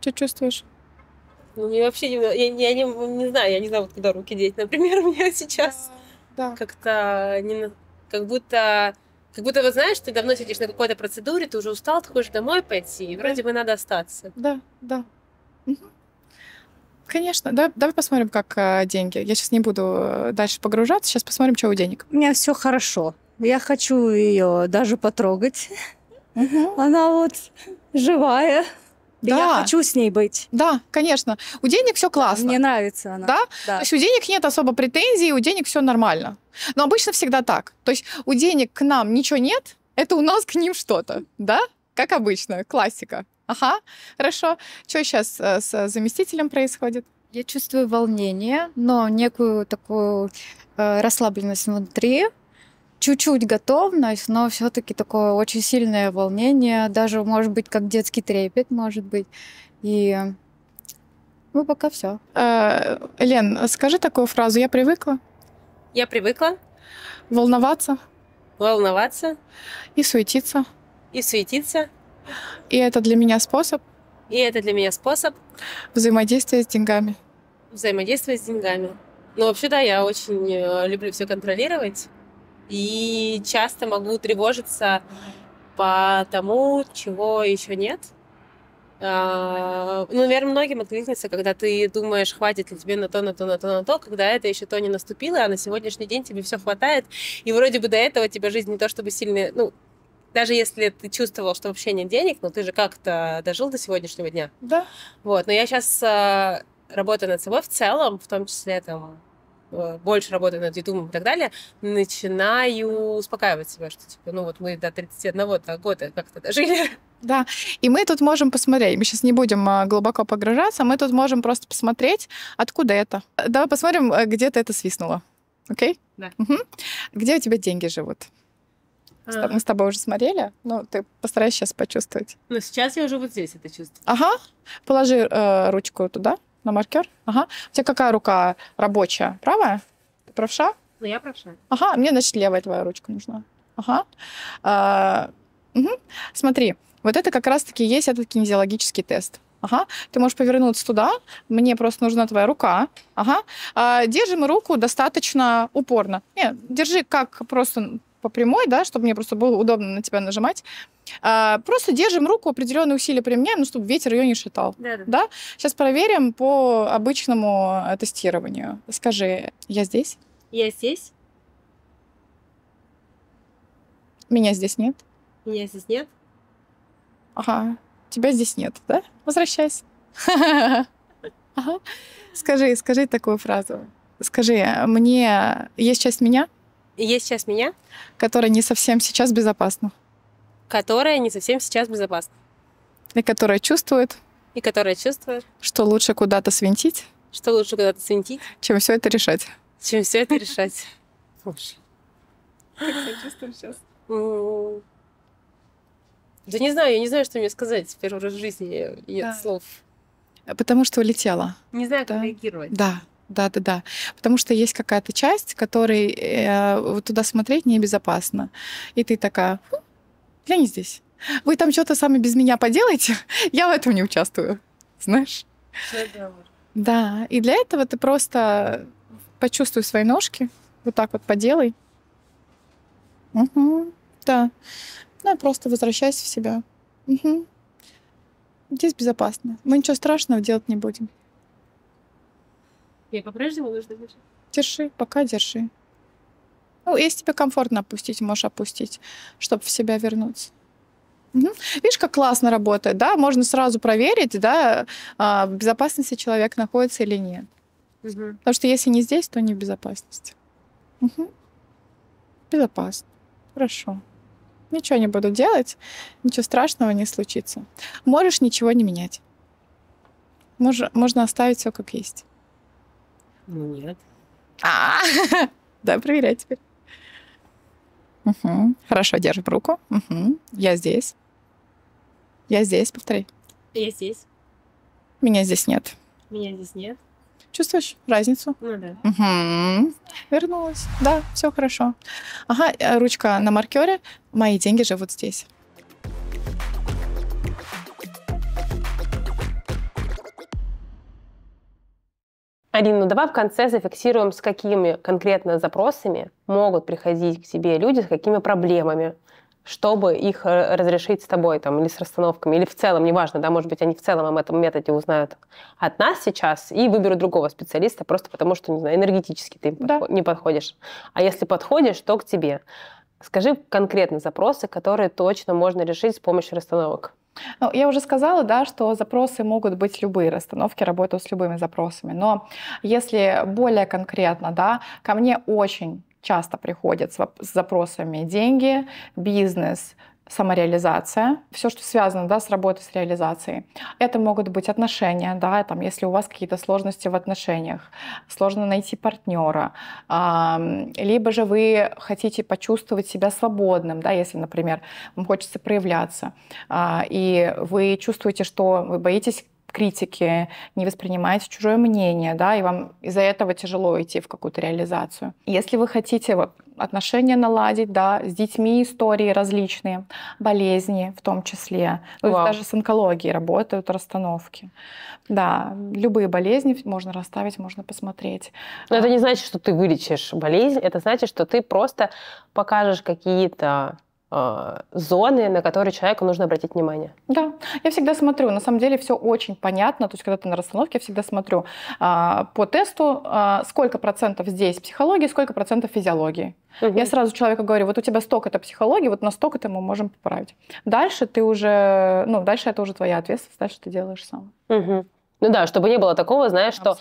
Что чувствуешь? Ну, мне вообще не... Я, я не, не знаю, я не знаю, вот куда руки деть. Например, у меня сейчас да. как-то не как будто как будто, вот знаешь, ты давно сидишь на какой-то процедуре, ты уже устал, ты хочешь домой пойти, и вроде да. бы надо остаться. Да, да. Конечно, да, давай посмотрим, как э, деньги. Я сейчас не буду э, дальше погружаться, сейчас посмотрим, что у денег. У меня все хорошо. Я хочу ее даже потрогать. Она вот живая. Да. Я хочу с ней быть. Да, конечно. У денег все классно. Мне нравится она. Да? да. То есть у денег нет особо претензий, у денег все нормально. Но обычно всегда так. То есть у денег к нам ничего нет, это у нас к ним что-то. Да? Как обычно, классика. Ага, хорошо. Что сейчас э, с э, заместителем происходит? Я чувствую волнение, но некую такую э, расслабленность внутри, чуть-чуть готовность, но все-таки такое очень сильное волнение, даже, может быть, как детский трепет, может быть. И ну, пока все. Э, Лен, скажи такую фразу. Я привыкла. Я привыкла. Волноваться. Волноваться. И суетиться. И суетиться. И это для меня способ. И это для меня способ. Взаимодействие с деньгами. Взаимодействие с деньгами. Ну, вообще, да, я очень э, люблю все контролировать и часто могу тревожиться по тому, чего еще нет. А, ну, наверное, многим откликнется, когда ты думаешь, хватит ли тебе на то, на то, на то, на то, когда это еще то не наступило, а на сегодняшний день тебе все хватает, и вроде бы до этого тебя жизнь не то чтобы сильно, ну, даже если ты чувствовал, что вообще нет денег, но ты же как-то дожил до сегодняшнего дня. Да. Вот, но я сейчас а, работаю над собой в целом, в том числе там Э, больше работаю над Ютубом и так далее, начинаю успокаивать себя, что типа, ну вот мы до 31 года как-то дожили. Да, и мы тут можем посмотреть, мы сейчас не будем а, глубоко погружаться, мы тут можем просто посмотреть, откуда это. Давай посмотрим, э, где ты это свистнуло. Окей? Okay? Да. Угу. Где у тебя деньги живут? А. Мы с тобой уже смотрели, Ну, ты постарайся сейчас почувствовать. Ну, сейчас я уже вот здесь это чувствую. Ага. Положи э, ручку туда на маркер. Ага. У тебя какая рука рабочая? Правая? Ты правша? Ну, я правша. Ага, мне, значит, левая твоя ручка нужна. Ага. А, угу. Смотри, вот это как раз-таки есть этот кинезиологический тест. Ага, ты можешь повернуться туда, мне просто нужна твоя рука. Ага, а, держим руку достаточно упорно. Не, держи как просто по прямой, да, чтобы мне просто было удобно на тебя нажимать. А, просто держим руку, определенные усилия применяем, ну, чтобы ветер ее не шатал. Да, да. да? Сейчас проверим по обычному э, тестированию. Скажи, я здесь? Я здесь. Меня здесь нет? Меня здесь нет. Ага, тебя здесь нет, да? Возвращайся. Ага. Скажи, скажи такую фразу. Скажи, мне есть часть меня? есть сейчас меня, которая не совсем сейчас безопасна. Которая не совсем сейчас безопасна. И которая чувствует. И которая чувствует. Что лучше куда-то свинтить. Что лучше куда-то свинтить. Чем все это решать. Чем все это решать. Слушай. Как себя чувствуешь сейчас? Ну, да не знаю, я не знаю, что мне сказать. В первый раз в жизни нет да. слов. Потому что улетела. Не знаю, как реагировать. Да. Да, да, да. Потому что есть какая-то часть, которой э, туда смотреть небезопасно. И ты такая, хм, я не здесь. Вы там что-то сами без меня поделаете, я в этом не участвую. Знаешь? Да, и для этого ты просто почувствуй свои ножки, вот так вот поделай. Угу, да. Ну и просто возвращайся в себя. Угу. Здесь безопасно. Мы ничего страшного делать не будем. Ей по-прежнему нужно держать? Держи, пока держи. Ну, если тебе комфортно опустить, можешь опустить, чтобы в себя вернуться. Угу. Видишь, как классно работает, да? Можно сразу проверить, да, а, в безопасности человек находится или нет. Угу. Потому что если не здесь, то не в безопасности. Угу. Безопасно. Хорошо. Ничего не буду делать, ничего страшного не случится. Можешь ничего не менять. можно оставить все как есть. Ну, нет. А, да, проверяй теперь. Угу. Хорошо, держи руку. Угу. Я здесь. Я здесь, повтори. Я здесь. Меня здесь нет. Меня здесь нет. Чувствуешь разницу? Ну да. Угу. Вернулась. Да, все хорошо. Ага, э, ручка на маркере. Мои деньги живут здесь. Арина, ну давай в конце зафиксируем, с какими конкретно запросами могут приходить к тебе люди, с какими проблемами, чтобы их э, разрешить с тобой там, или с расстановками, или в целом, неважно, да, может быть, они в целом об этом методе узнают от нас сейчас и выберут другого специалиста просто потому, что, не знаю, энергетически ты да. не подходишь. А если подходишь, то к тебе. Скажи конкретно запросы, которые точно можно решить с помощью расстановок. Ну, я уже сказала, да, что запросы могут быть любые, расстановки работают с любыми запросами. Но если более конкретно, да, ко мне очень часто приходят с запросами деньги, бизнес, самореализация, все, что связано да, с работой, с реализацией. Это могут быть отношения, да, там, если у вас какие-то сложности в отношениях, сложно найти партнера, э, либо же вы хотите почувствовать себя свободным, да, если, например, вам хочется проявляться, э, и вы чувствуете, что вы боитесь критики, не воспринимаете чужое мнение, да, и вам из-за этого тяжело идти в какую-то реализацию. Если вы хотите вот, отношения наладить, да, с детьми истории различные, болезни в том числе, то ну, есть даже с онкологией работают расстановки. Да, любые болезни можно расставить, можно посмотреть. Но это не значит, что ты вылечишь болезнь, это значит, что ты просто покажешь какие-то а, зоны, на которые человеку нужно обратить внимание. Да, я всегда смотрю, на самом деле все очень понятно, то есть когда ты на расстановке, я всегда смотрю а, по тесту, а, сколько процентов здесь психологии, сколько процентов физиологии. Угу. Я сразу человеку говорю, вот у тебя столько-то психологии, вот на столько-то мы можем поправить. Дальше ты уже, ну, дальше это уже твоя ответственность, дальше ты делаешь сам. Угу. Ну да, чтобы не было такого, знаешь, что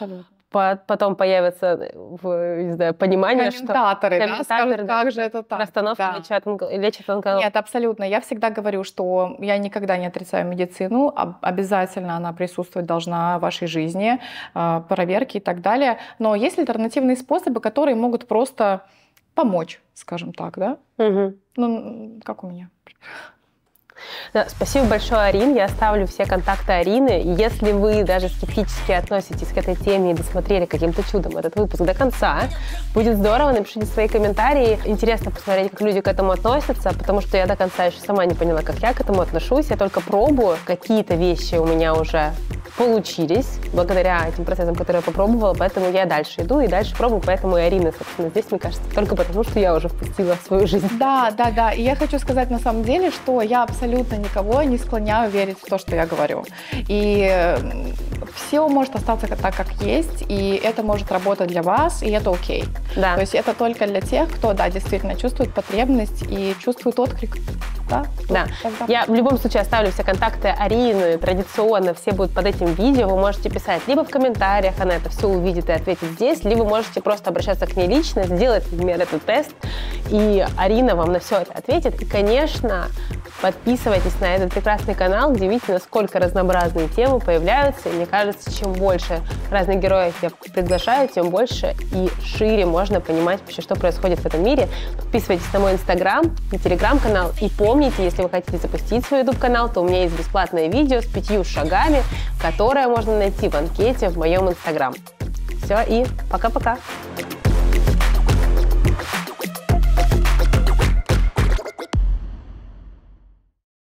потом появится э, не знаю, понимание, комментаторы, что... Комментаторы, да, скажут, как же это так. Расстановка да. лечит онкологию. Нет, абсолютно. Я всегда говорю, что я никогда не отрицаю медицину. Обязательно она присутствовать должна в вашей жизни, э, проверки и так далее. Но есть альтернативные способы, которые могут просто помочь, скажем так, да? Угу. Ну, как у меня спасибо большое, Арин. Я оставлю все контакты Арины. Если вы даже скептически относитесь к этой теме и досмотрели каким-то чудом этот выпуск до конца, будет здорово. Напишите свои комментарии. Интересно посмотреть, как люди к этому относятся, потому что я до конца еще сама не поняла, как я к этому отношусь. Я только пробую. Какие-то вещи у меня уже получились благодаря этим процессам, которые я попробовала, поэтому я дальше иду и дальше пробую, поэтому и Арина, собственно, здесь, мне кажется, только потому, что я уже впустила в свою жизнь. Да, да, да. И я хочу сказать на самом деле, что я абсолютно абсолютно никого не склоняю верить в то, что я говорю. И э, все может остаться так, как есть, и это может работать для вас, и это окей. Да. То есть это только для тех, кто, да, действительно чувствует потребность и чувствует отклик. Да, да. Я в любом случае оставлю все контакты Арины традиционно, все будут под этим видео. Вы можете писать либо в комментариях, она это все увидит и ответит здесь, либо можете просто обращаться к ней лично, сделать, например, этот тест, и Арина вам на все это ответит. И, конечно, подписывайтесь подписывайтесь на этот прекрасный канал. Удивительно, сколько разнообразные темы появляются. И мне кажется, чем больше разных героев я приглашаю, тем больше и шире можно понимать вообще, что происходит в этом мире. Подписывайтесь на мой инстаграм и телеграм-канал. И помните, если вы хотите запустить свой YouTube-канал, то у меня есть бесплатное видео с пятью шагами, которое можно найти в анкете в моем инстаграм. Все, и пока-пока!